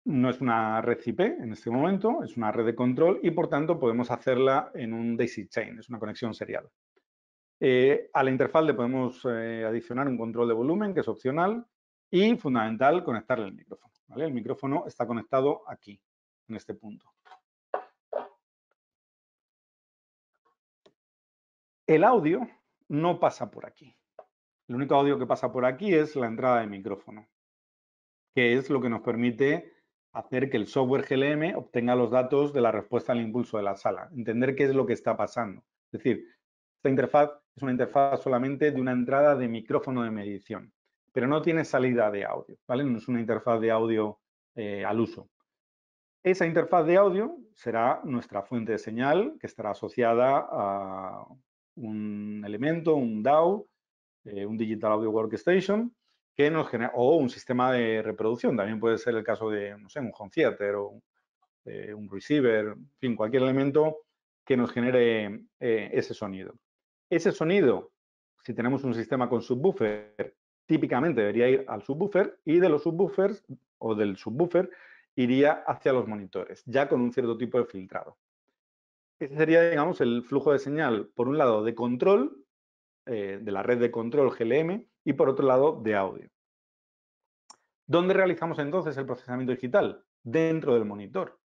no es una red IP en este momento, es una red de control y por tanto podemos hacerla en un daisy chain, es una conexión serial. Eh, a la interfaz le podemos eh, adicionar un control de volumen que es opcional y fundamental conectarle el micrófono. El micrófono está conectado aquí, en este punto. El audio no pasa por aquí. El único audio que pasa por aquí es la entrada de micrófono, que es lo que nos permite hacer que el software GLM obtenga los datos de la respuesta al impulso de la sala, entender qué es lo que está pasando. Es decir, esta interfaz es una interfaz solamente de una entrada de micrófono de medición, pero no tiene salida de audio, ¿vale? No es una interfaz de audio eh, al uso. Esa interfaz de audio será nuestra fuente de señal que estará asociada a un elemento, un DAW, eh, un Digital Audio Workstation, nos o un sistema de reproducción, también puede ser el caso de, no sé, un home theater o un eh, receiver, en fin, cualquier elemento que nos genere eh, ese sonido. Ese sonido, si tenemos un sistema con subwoofer, típicamente debería ir al subwoofer y de los subwoofers o del subwoofer iría hacia los monitores, ya con un cierto tipo de filtrado. Ese sería, digamos, el flujo de señal, por un lado, de control, eh, de la red de control GLM, y por otro lado de audio. ¿Dónde realizamos entonces el procesamiento digital? Dentro del monitor.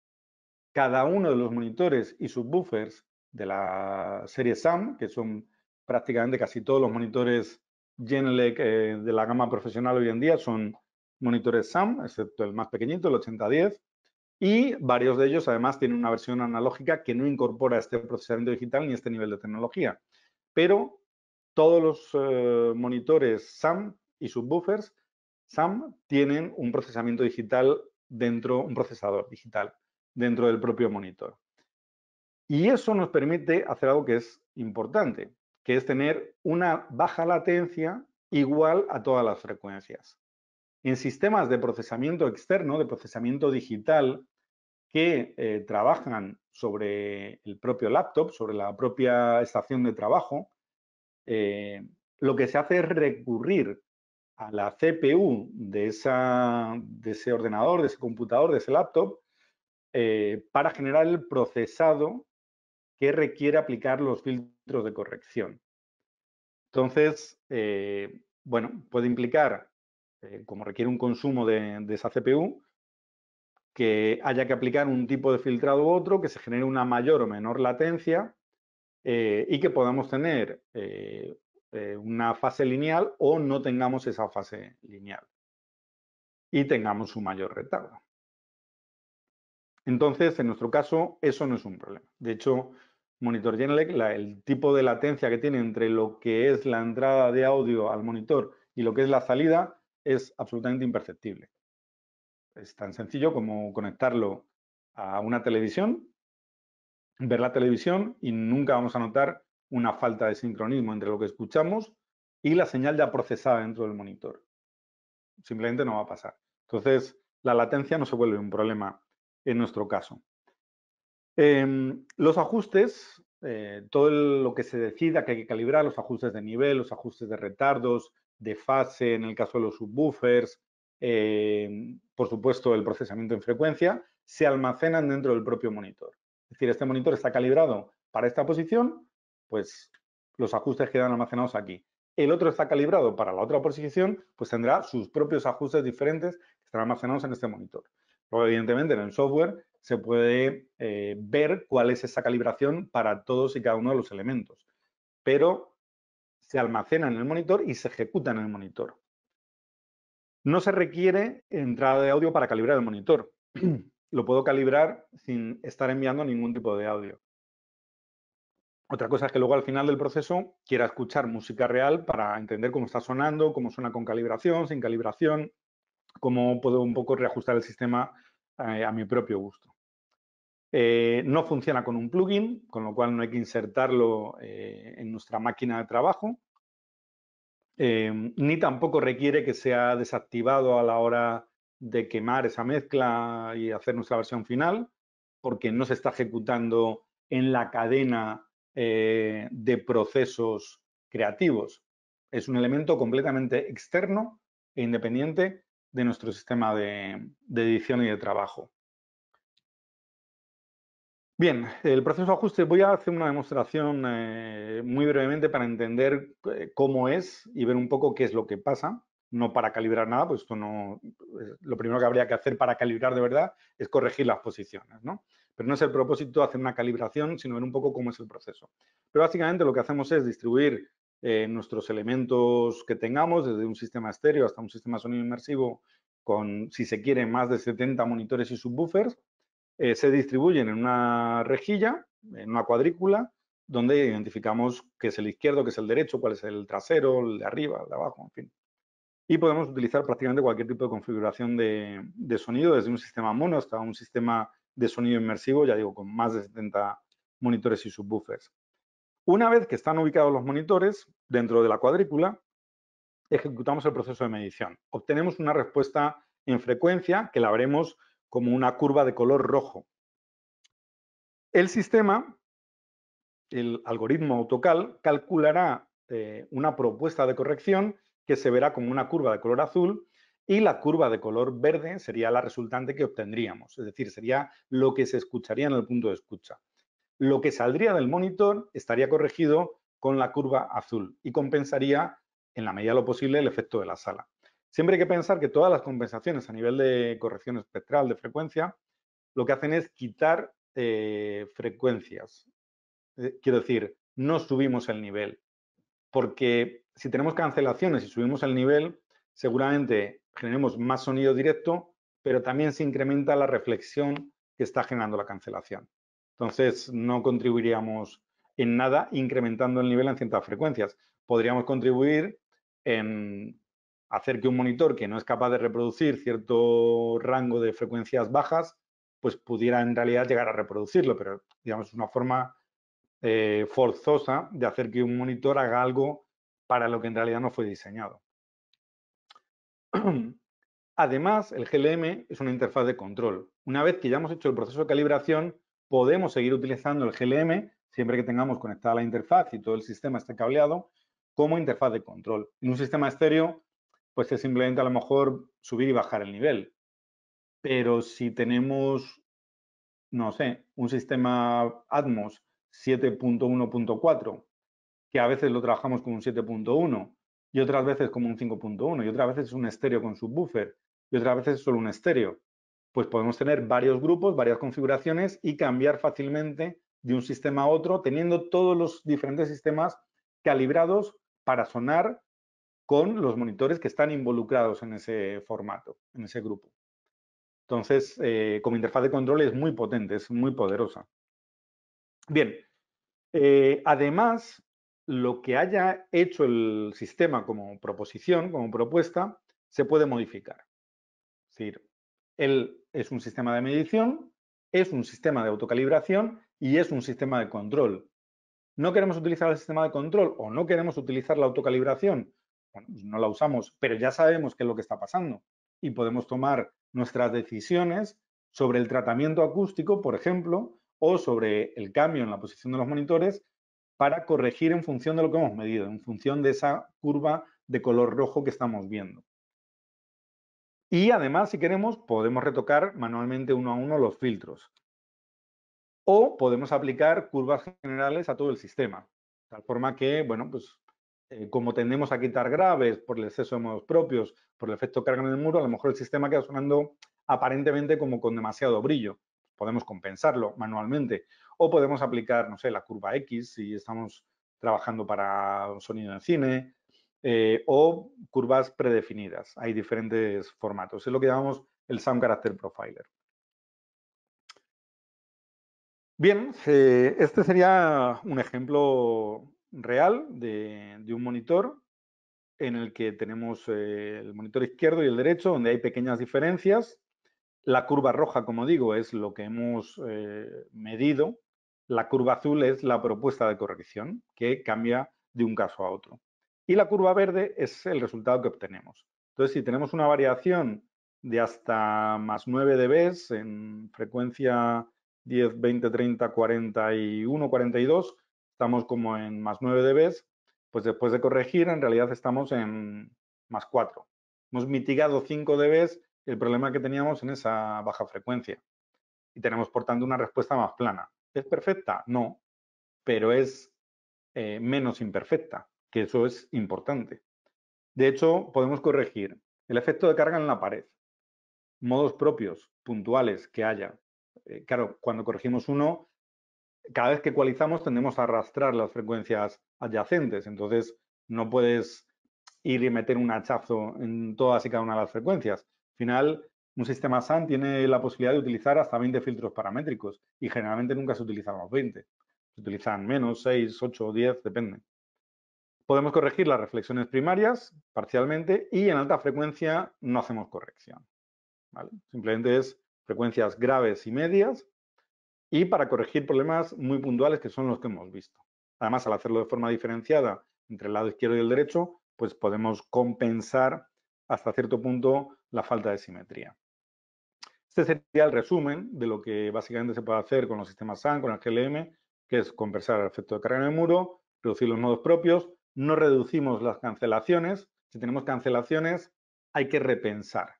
Cada uno de los monitores y subwoofers de la serie SAM, que son prácticamente casi todos los monitores Genelec eh, de la gama profesional hoy en día, son monitores SAM, excepto el más pequeñito, el 8010, y varios de ellos además tienen una versión analógica que no incorpora este procesamiento digital ni este nivel de tecnología. Pero todos los eh, monitores SAM y subwoofers SAM tienen un procesamiento digital dentro, un procesador digital dentro del propio monitor. Y eso nos permite hacer algo que es importante, que es tener una baja latencia igual a todas las frecuencias. En sistemas de procesamiento externo, de procesamiento digital, que eh, trabajan sobre el propio laptop, sobre la propia estación de trabajo, eh, lo que se hace es recurrir a la CPU de, ese ordenador, de ese computador, de ese laptop, eh, para generar el procesado que requiere aplicar los filtros de corrección. Entonces, eh, bueno, puede implicar, como requiere un consumo de, esa CPU, que haya que aplicar un tipo de filtrado u otro, que se genere una mayor o menor latencia eh, y que podamos tener eh, eh, una fase lineal o no tengamos esa fase lineal y tengamos un mayor retardo. Entonces, en nuestro caso, eso no es un problema. De hecho, Monitor Genelec, el tipo de latencia que tiene entre lo que es la entrada de audio al monitor y lo que es la salida es absolutamente imperceptible. Es tan sencillo como conectarlo a una televisión ver la televisión y nunca vamos a notar una falta de sincronismo entre lo que escuchamos y la señal ya procesada dentro del monitor. Simplemente no va a pasar. Entonces, la latencia no se vuelve un problema en nuestro caso. Em, los ajustes, eh, todo lo que se decida que hay que calibrar, los ajustes de nivel, los ajustes de retardos, de fase, en el caso de los subwoofers, em, por supuesto el procesamiento en frecuencia, se almacenan dentro del propio monitor. Es decir, este monitor está calibrado para esta posición, pues los ajustes quedan almacenados aquí. El otro está calibrado para la otra posición, pues tendrá sus propios ajustes diferentes que estarán almacenados en este monitor. Luego, evidentemente, en el software se puede eh, ver cuál es esa calibración para todos y cada uno de los elementos, pero se almacena en el monitor y se ejecuta en el monitor. No se requiere entrada de audio para calibrar el monitor lo puedo calibrar sin estar enviando ningún tipo de audio. Otra cosa es que luego al final del proceso quiera escuchar música real para entender cómo está sonando, cómo suena con calibración, sin calibración, cómo puedo un poco reajustar el sistema eh, a mi propio gusto. Eh, no funciona con un plugin, con lo cual no hay que insertarlo eh, en nuestra máquina de trabajo, em, ni tampoco requiere que sea desactivado a la hora de quemar esa mezcla y hacer nuestra versión final, porque no se está ejecutando en la cadena eh, de procesos creativos. Es un elemento completamente externo e independiente de nuestro sistema de, edición y de trabajo. Bien, el proceso de ajuste voy a hacer una demostración eh, muy brevemente para entender eh, cómo es y ver un poco qué es lo que pasa no para calibrar nada, pues esto no, eh, lo primero que habría que hacer para calibrar de verdad es corregir las posiciones, ¿no? Pero no es el propósito hacer una calibración, sino ver un poco cómo es el proceso. Pero básicamente lo que hacemos es distribuir eh, nuestros elementos que tengamos, desde un sistema estéreo hasta un sistema sonido inmersivo, con, si se quiere, más de 70 monitores y subwoofers, eh, se distribuyen en una rejilla, en una cuadrícula, donde identificamos qué es el izquierdo, qué es el derecho, cuál es el trasero, el de arriba, el de abajo, en fin y podemos utilizar prácticamente cualquier tipo de configuración de, sonido, desde un sistema mono hasta un sistema de sonido inmersivo, ya digo, con más de 70 monitores y subwoofers. Una vez que están ubicados los monitores dentro de la cuadrícula, ejecutamos el proceso de medición. Obtenemos una respuesta en frecuencia que la veremos como una curva de color rojo. El sistema, el algoritmo AutoCal, calculará eh, una propuesta de corrección que se verá como una curva de color azul y la curva de color verde sería la resultante que obtendríamos, es decir, sería lo que se escucharía en el punto de escucha. Lo que saldría del monitor estaría corregido con la curva azul y compensaría en la medida de lo posible el efecto de la sala. Siempre hay que pensar que todas las compensaciones a nivel de corrección espectral de frecuencia lo que hacen es quitar eh, frecuencias. Eh, quiero decir, no subimos el nivel porque si tenemos cancelaciones y subimos el nivel, seguramente generemos más sonido directo, pero también se incrementa la reflexión que está generando la cancelación. Entonces, no contribuiríamos en nada incrementando el nivel en ciertas frecuencias. Podríamos contribuir en hacer que un monitor que no es capaz de reproducir cierto rango de frecuencias bajas, pues pudiera en realidad llegar a reproducirlo, pero digamos es una forma eh, forzosa de hacer que un monitor haga algo para lo que en realidad no fue diseñado. Además, el GLM es una interfaz de control. Una vez que ya hemos hecho el proceso de calibración, podemos seguir utilizando el GLM siempre que tengamos conectada la interfaz y todo el sistema esté cableado como interfaz de control. En un sistema estéreo, pues es simplemente a lo mejor subir y bajar el nivel. Pero si tenemos, no sé, un sistema Atmos 7.1.4 que a veces lo trabajamos con un 7.1 y otras veces como un 5.1 y otras veces es un estéreo con subwoofer y otras veces es solo un estéreo. Pues podemos tener varios grupos, varias configuraciones y cambiar fácilmente de un sistema a otro teniendo todos los diferentes sistemas calibrados para sonar con los monitores que están involucrados en ese formato, en ese grupo. Entonces, eh, como interfaz de control es muy potente, es muy poderosa. Bien, eh, además, lo que haya hecho el sistema como proposición, como propuesta, se puede modificar. Es decir, él es un sistema de medición, es un sistema de autocalibración y es un sistema de control. No queremos utilizar el sistema de control o no queremos utilizar la autocalibración. Bueno, pues no la usamos, pero ya sabemos qué es lo que está pasando y podemos tomar nuestras decisiones sobre el tratamiento acústico, por ejemplo, o sobre el cambio en la posición de los monitores para corregir en función de lo que hemos medido, en función de esa curva de color rojo que estamos viendo. Y además, si queremos, podemos retocar manualmente uno a uno los filtros. O podemos aplicar curvas generales a todo el sistema. De tal forma que, bueno, pues eh, como tendemos a quitar graves por el exceso de modos propios, por el efecto carga en el muro, a lo mejor el sistema queda sonando aparentemente como con demasiado brillo podemos compensarlo manualmente o podemos aplicar, no sé, la curva X si estamos trabajando para un sonido en cine eh, o curvas predefinidas. Hay diferentes formatos. Es lo que llamamos el Sound Character Profiler. Bien, eh, este sería un ejemplo real de, un monitor en el que tenemos eh, el monitor izquierdo y el derecho, donde hay pequeñas diferencias la curva roja, como digo, es lo que hemos eh, medido. La curva azul es la propuesta de corrección, que cambia de un caso a otro. Y la curva verde es el resultado que obtenemos. Entonces, si tenemos una variación de hasta más 9 dB en frecuencia 10, 20, 30, 41, 42, estamos como en más 9 dB, pues después de corregir, en realidad estamos en más 4. Hemos mitigado 5 dB el problema que teníamos en esa baja frecuencia. Y tenemos, por tanto, una respuesta más plana. ¿Es perfecta? No, pero es eh, menos imperfecta, que eso es importante. De hecho, podemos corregir el efecto de carga en la pared, modos propios, puntuales que haya. Eh, claro, cuando corregimos uno, cada vez que ecualizamos tendemos a arrastrar las frecuencias adyacentes, entonces no puedes ir y meter un hachazo en todas y cada una de las frecuencias final, un sistema SAN tiene la posibilidad de utilizar hasta 20 filtros paramétricos y generalmente nunca se utilizan los 20. Se utilizan menos, 6, 8 o 10, depende. Podemos corregir las reflexiones primarias parcialmente y en alta frecuencia no hacemos corrección. Simplemente es frecuencias graves y medias y para corregir problemas muy puntuales que son los que hemos visto. Además, al hacerlo de forma diferenciada entre el lado izquierdo y el derecho, pues podemos compensar hasta cierto punto la falta de simetría. Este sería el resumen de lo que básicamente se puede hacer con los sistemas SAN, con el GLM, que es conversar el efecto de carga en el muro, reducir los modos propios, no reducimos las cancelaciones. Si tenemos cancelaciones, hay que repensar.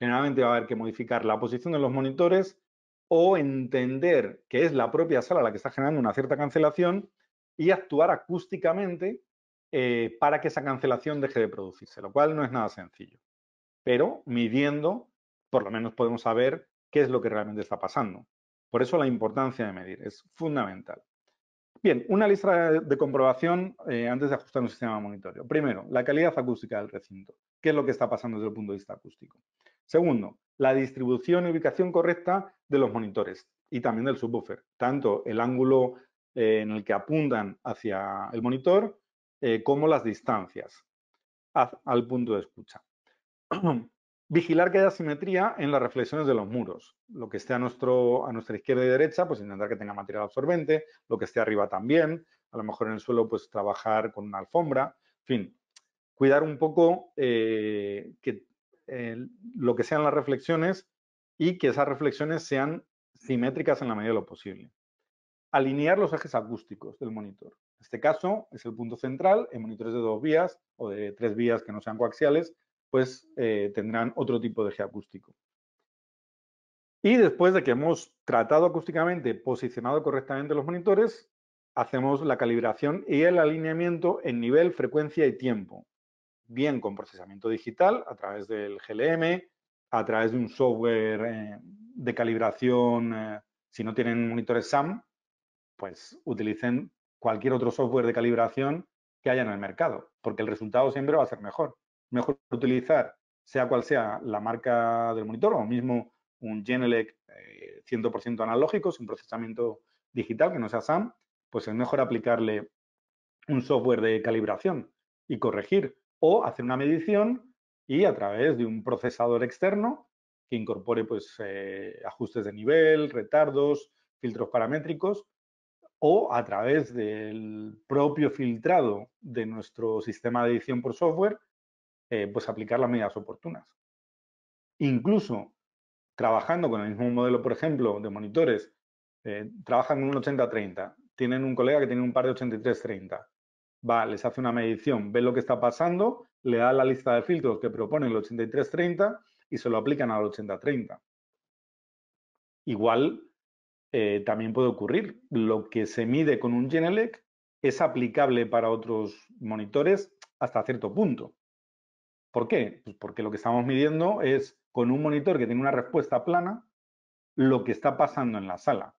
Generalmente va a haber que modificar la posición de los monitores o entender que es la propia sala la que está generando una cierta cancelación y actuar acústicamente eh, para que esa cancelación deje de producirse, lo cual no es nada sencillo pero midiendo, por lo menos podemos saber qué es lo que realmente está pasando. Por eso la importancia de medir es fundamental. Bien, una lista de comprobación eh, antes de ajustar un sistema de monitorio. Primero, la calidad acústica del recinto. ¿Qué es lo que está pasando desde el punto de vista acústico? Segundo, la distribución y ubicación correcta de los monitores y también del subwoofer. Tanto el ángulo eh, en el que apuntan hacia el monitor eh, como las distancias al punto de escucha. vigilar que haya simetría en las reflexiones de los muros. Lo que esté a, nuestra izquierda y derecha, pues intentar que tenga material absorbente, lo que esté arriba también, a lo mejor en el suelo, pues trabajar con una alfombra, en fin, cuidar un poco eh, que, eh, lo que sean las reflexiones y que esas reflexiones sean simétricas en la medida de lo posible. Alinear los ejes acústicos del monitor. En este caso es el punto central en monitores de dos vías o de tres vías que no sean coaxiales, pues eh, tendrán otro tipo de eje acústico. Y después de que hemos tratado acústicamente, posicionado correctamente los monitores, hacemos la calibración y el alineamiento en nivel, frecuencia y tiempo. Bien con procesamiento digital a través del GLM, a través de un software eh, de calibración, eh, si no tienen monitores SAM, pues utilicen cualquier otro software de calibración que haya en el mercado, porque el resultado siempre va a ser mejor mejor utilizar, sea cual sea la marca del monitor, o mismo un Genelec 100% eh, analógico, sin procesamiento digital, que no sea SAM, pues es mejor aplicarle un software de calibración y corregir, o hacer una medición y a través de un procesador externo que incorpore pues, eh, ajustes de nivel, retardos, filtros paramétricos, o a través del propio filtrado de nuestro sistema de edición por software, eh, pues aplicar las medidas oportunas. Incluso trabajando con el mismo modelo, por ejemplo, de monitores, eh, trabajan con un 80-30, tienen un colega que tiene un par de 83-30, va, les hace una medición, ve lo que está pasando, le da la lista de filtros que propone el 83-30 y se lo aplican al 80-30. Igual eh, también puede ocurrir, lo que se mide con un Genelec es aplicable para otros monitores hasta cierto punto. ¿Por qué? Pues porque lo que estamos midiendo es con un monitor que tiene una respuesta plana lo que está pasando en la sala,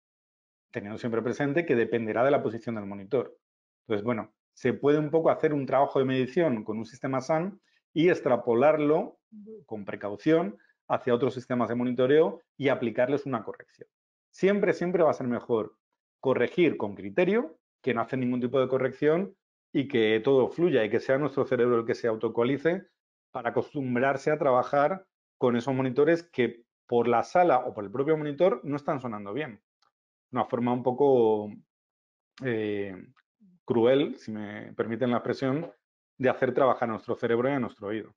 teniendo siempre presente que dependerá de la posición del monitor. Entonces, bueno, se puede un poco hacer un trabajo de medición con un sistema SAN y extrapolarlo con precaución hacia otros sistemas de monitoreo y aplicarles una corrección. Siempre, siempre va a ser mejor corregir con criterio que no hace ningún tipo de corrección y que todo fluya y que sea nuestro cerebro el que se autocualice para acostumbrarse a trabajar con esos monitores que por la sala o por el propio monitor no están sonando bien. Una forma un poco eh, cruel, si me permiten la expresión, de hacer trabajar a nuestro cerebro y a nuestro oído.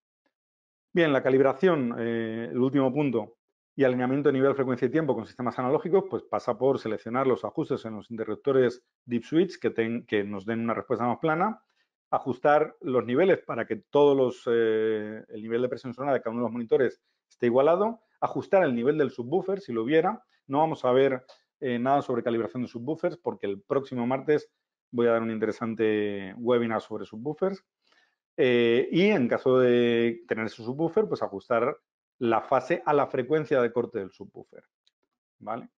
Bien, la calibración, eh, el último punto, y alineamiento de nivel, frecuencia y tiempo con sistemas analógicos, pues pasa por seleccionar los ajustes en los interruptores deep switch que nos den una respuesta más plana ajustar los niveles para que todos eh, el nivel de presión sonora de cada uno de los monitores esté igualado, ajustar el nivel del subwoofer si lo hubiera. No vamos a ver eh, nada sobre calibración de subwoofers porque el próximo martes voy a dar un interesante webinar sobre subwoofers. Eh, y en caso de tener ese subwoofer, pues ajustar la fase a la frecuencia de corte del subwoofer. ¿Vale?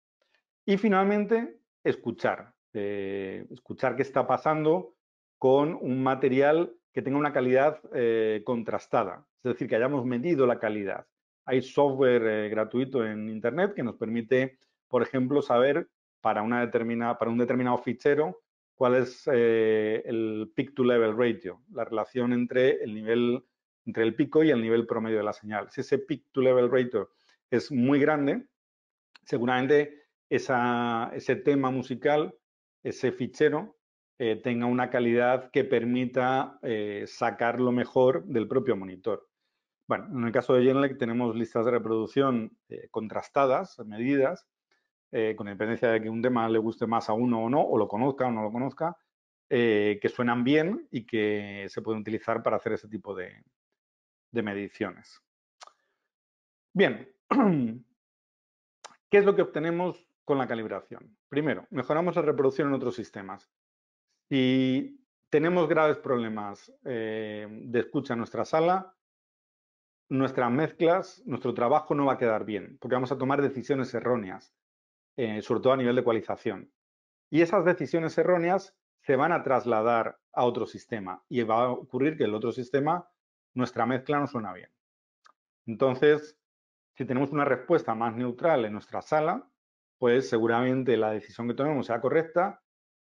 Y finalmente, escuchar. escuchar qué está pasando con un material que tenga una calidad eh, contrastada, es decir, que hayamos medido la calidad. Hay software eh, gratuito en Internet que nos permite, por ejemplo, saber para, una determinada, para un determinado fichero cuál es eh, el peak-to-level ratio, la relación entre el nivel entre el pico y el nivel promedio de la señal. Si ese peak-to-level ratio es muy grande, seguramente ese tema musical, ese fichero, eh, tenga una calidad que permita eh, sacar lo mejor del propio monitor. Bueno, en el caso de Genelec tenemos listas de reproducción eh, contrastadas, medidas, con independencia de que un tema le guste más a uno o no, o lo conozca o no lo conozca, que suenan bien y que se pueden utilizar para hacer ese tipo de mediciones. Bien, ¿qué es lo que obtenemos con la calibración? Primero, mejoramos la reproducción en otros sistemas. Y tenemos graves problemas eh, de escucha en nuestra sala. Nuestras mezclas, nuestro trabajo no va a quedar bien, porque vamos a tomar decisiones erróneas, eh, sobre todo a nivel de ecualización. Y esas decisiones erróneas se van a trasladar a otro sistema y va a ocurrir que el otro sistema, nuestra mezcla no suena bien. Entonces, si tenemos una respuesta más neutral en nuestra sala, pues seguramente la decisión que tomemos sea correcta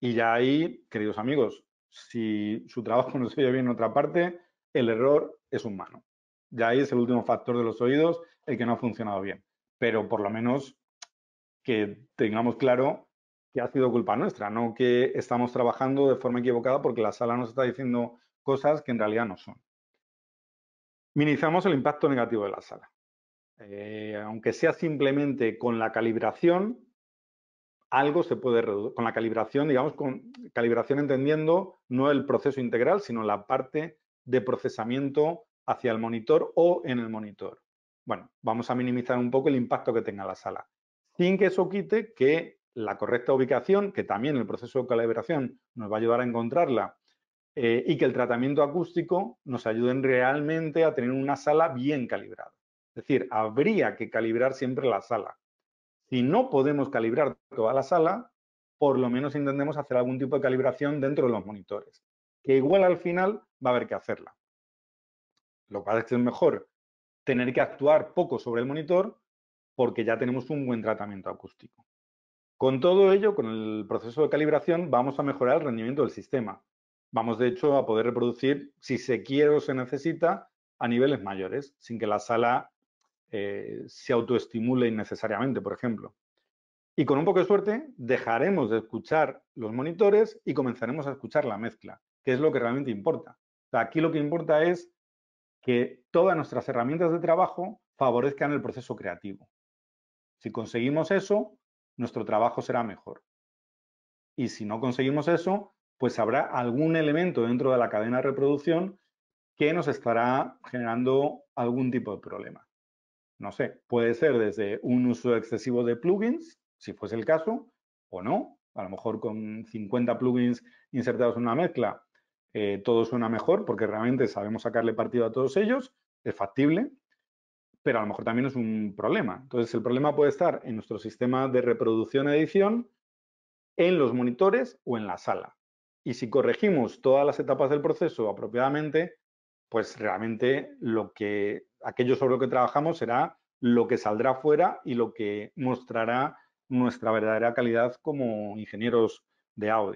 y ya ahí, queridos amigos, si su trabajo no se oye bien en otra parte, el error es humano. Ya ahí es el último factor de los oídos, el que no ha funcionado bien. Pero por lo menos que tengamos claro que ha sido culpa nuestra, no que estamos trabajando de forma equivocada porque la sala nos está diciendo cosas que en realidad no son. Minimizamos el impacto negativo de la sala. Eh, aunque sea simplemente con la calibración, algo se puede reducir, con la calibración, digamos, con calibración entendiendo no el proceso integral, sino la parte de procesamiento hacia el monitor o en el monitor. Bueno, vamos a minimizar un poco el impacto que tenga la sala, sin que eso quite que la correcta ubicación, que también el proceso de calibración nos va a ayudar a encontrarla, eh, y que el tratamiento acústico nos ayuden realmente a tener una sala bien calibrada. Es decir, habría que calibrar siempre la sala. Si no podemos calibrar toda la sala, por lo menos intentemos hacer algún tipo de calibración dentro de los monitores, que igual al final va a haber que hacerla. Lo cual es mejor tener que actuar poco sobre el monitor porque ya tenemos un buen tratamiento acústico. Con todo ello, con el proceso de calibración, vamos a mejorar el rendimiento del sistema. Vamos, de hecho, a poder reproducir, si se quiere o se necesita, a niveles mayores, sin que la sala eh, se autoestimule innecesariamente, por ejemplo. Y con un poco de suerte dejaremos de escuchar los monitores y comenzaremos a escuchar la mezcla, que es lo que realmente importa. aquí lo que importa es que todas nuestras herramientas de trabajo favorezcan el proceso creativo. Si conseguimos eso, nuestro trabajo será mejor. Y si no conseguimos eso, pues habrá algún elemento dentro de la cadena de reproducción que nos estará generando algún tipo de problema no sé, puede ser desde un uso excesivo de plugins, si fuese el caso, o no. A lo mejor con 50 plugins insertados en una mezcla, eh, todo suena mejor porque realmente sabemos sacarle partido a todos ellos, es factible, pero a lo mejor también es un problema. Entonces, el problema puede estar en nuestro sistema de reproducción-edición, en los monitores o en la sala. Y si corregimos todas las etapas del proceso apropiadamente, pues realmente lo que aquello sobre lo que trabajamos será lo que saldrá fuera y lo que mostrará nuestra verdadera calidad como ingenieros de audio.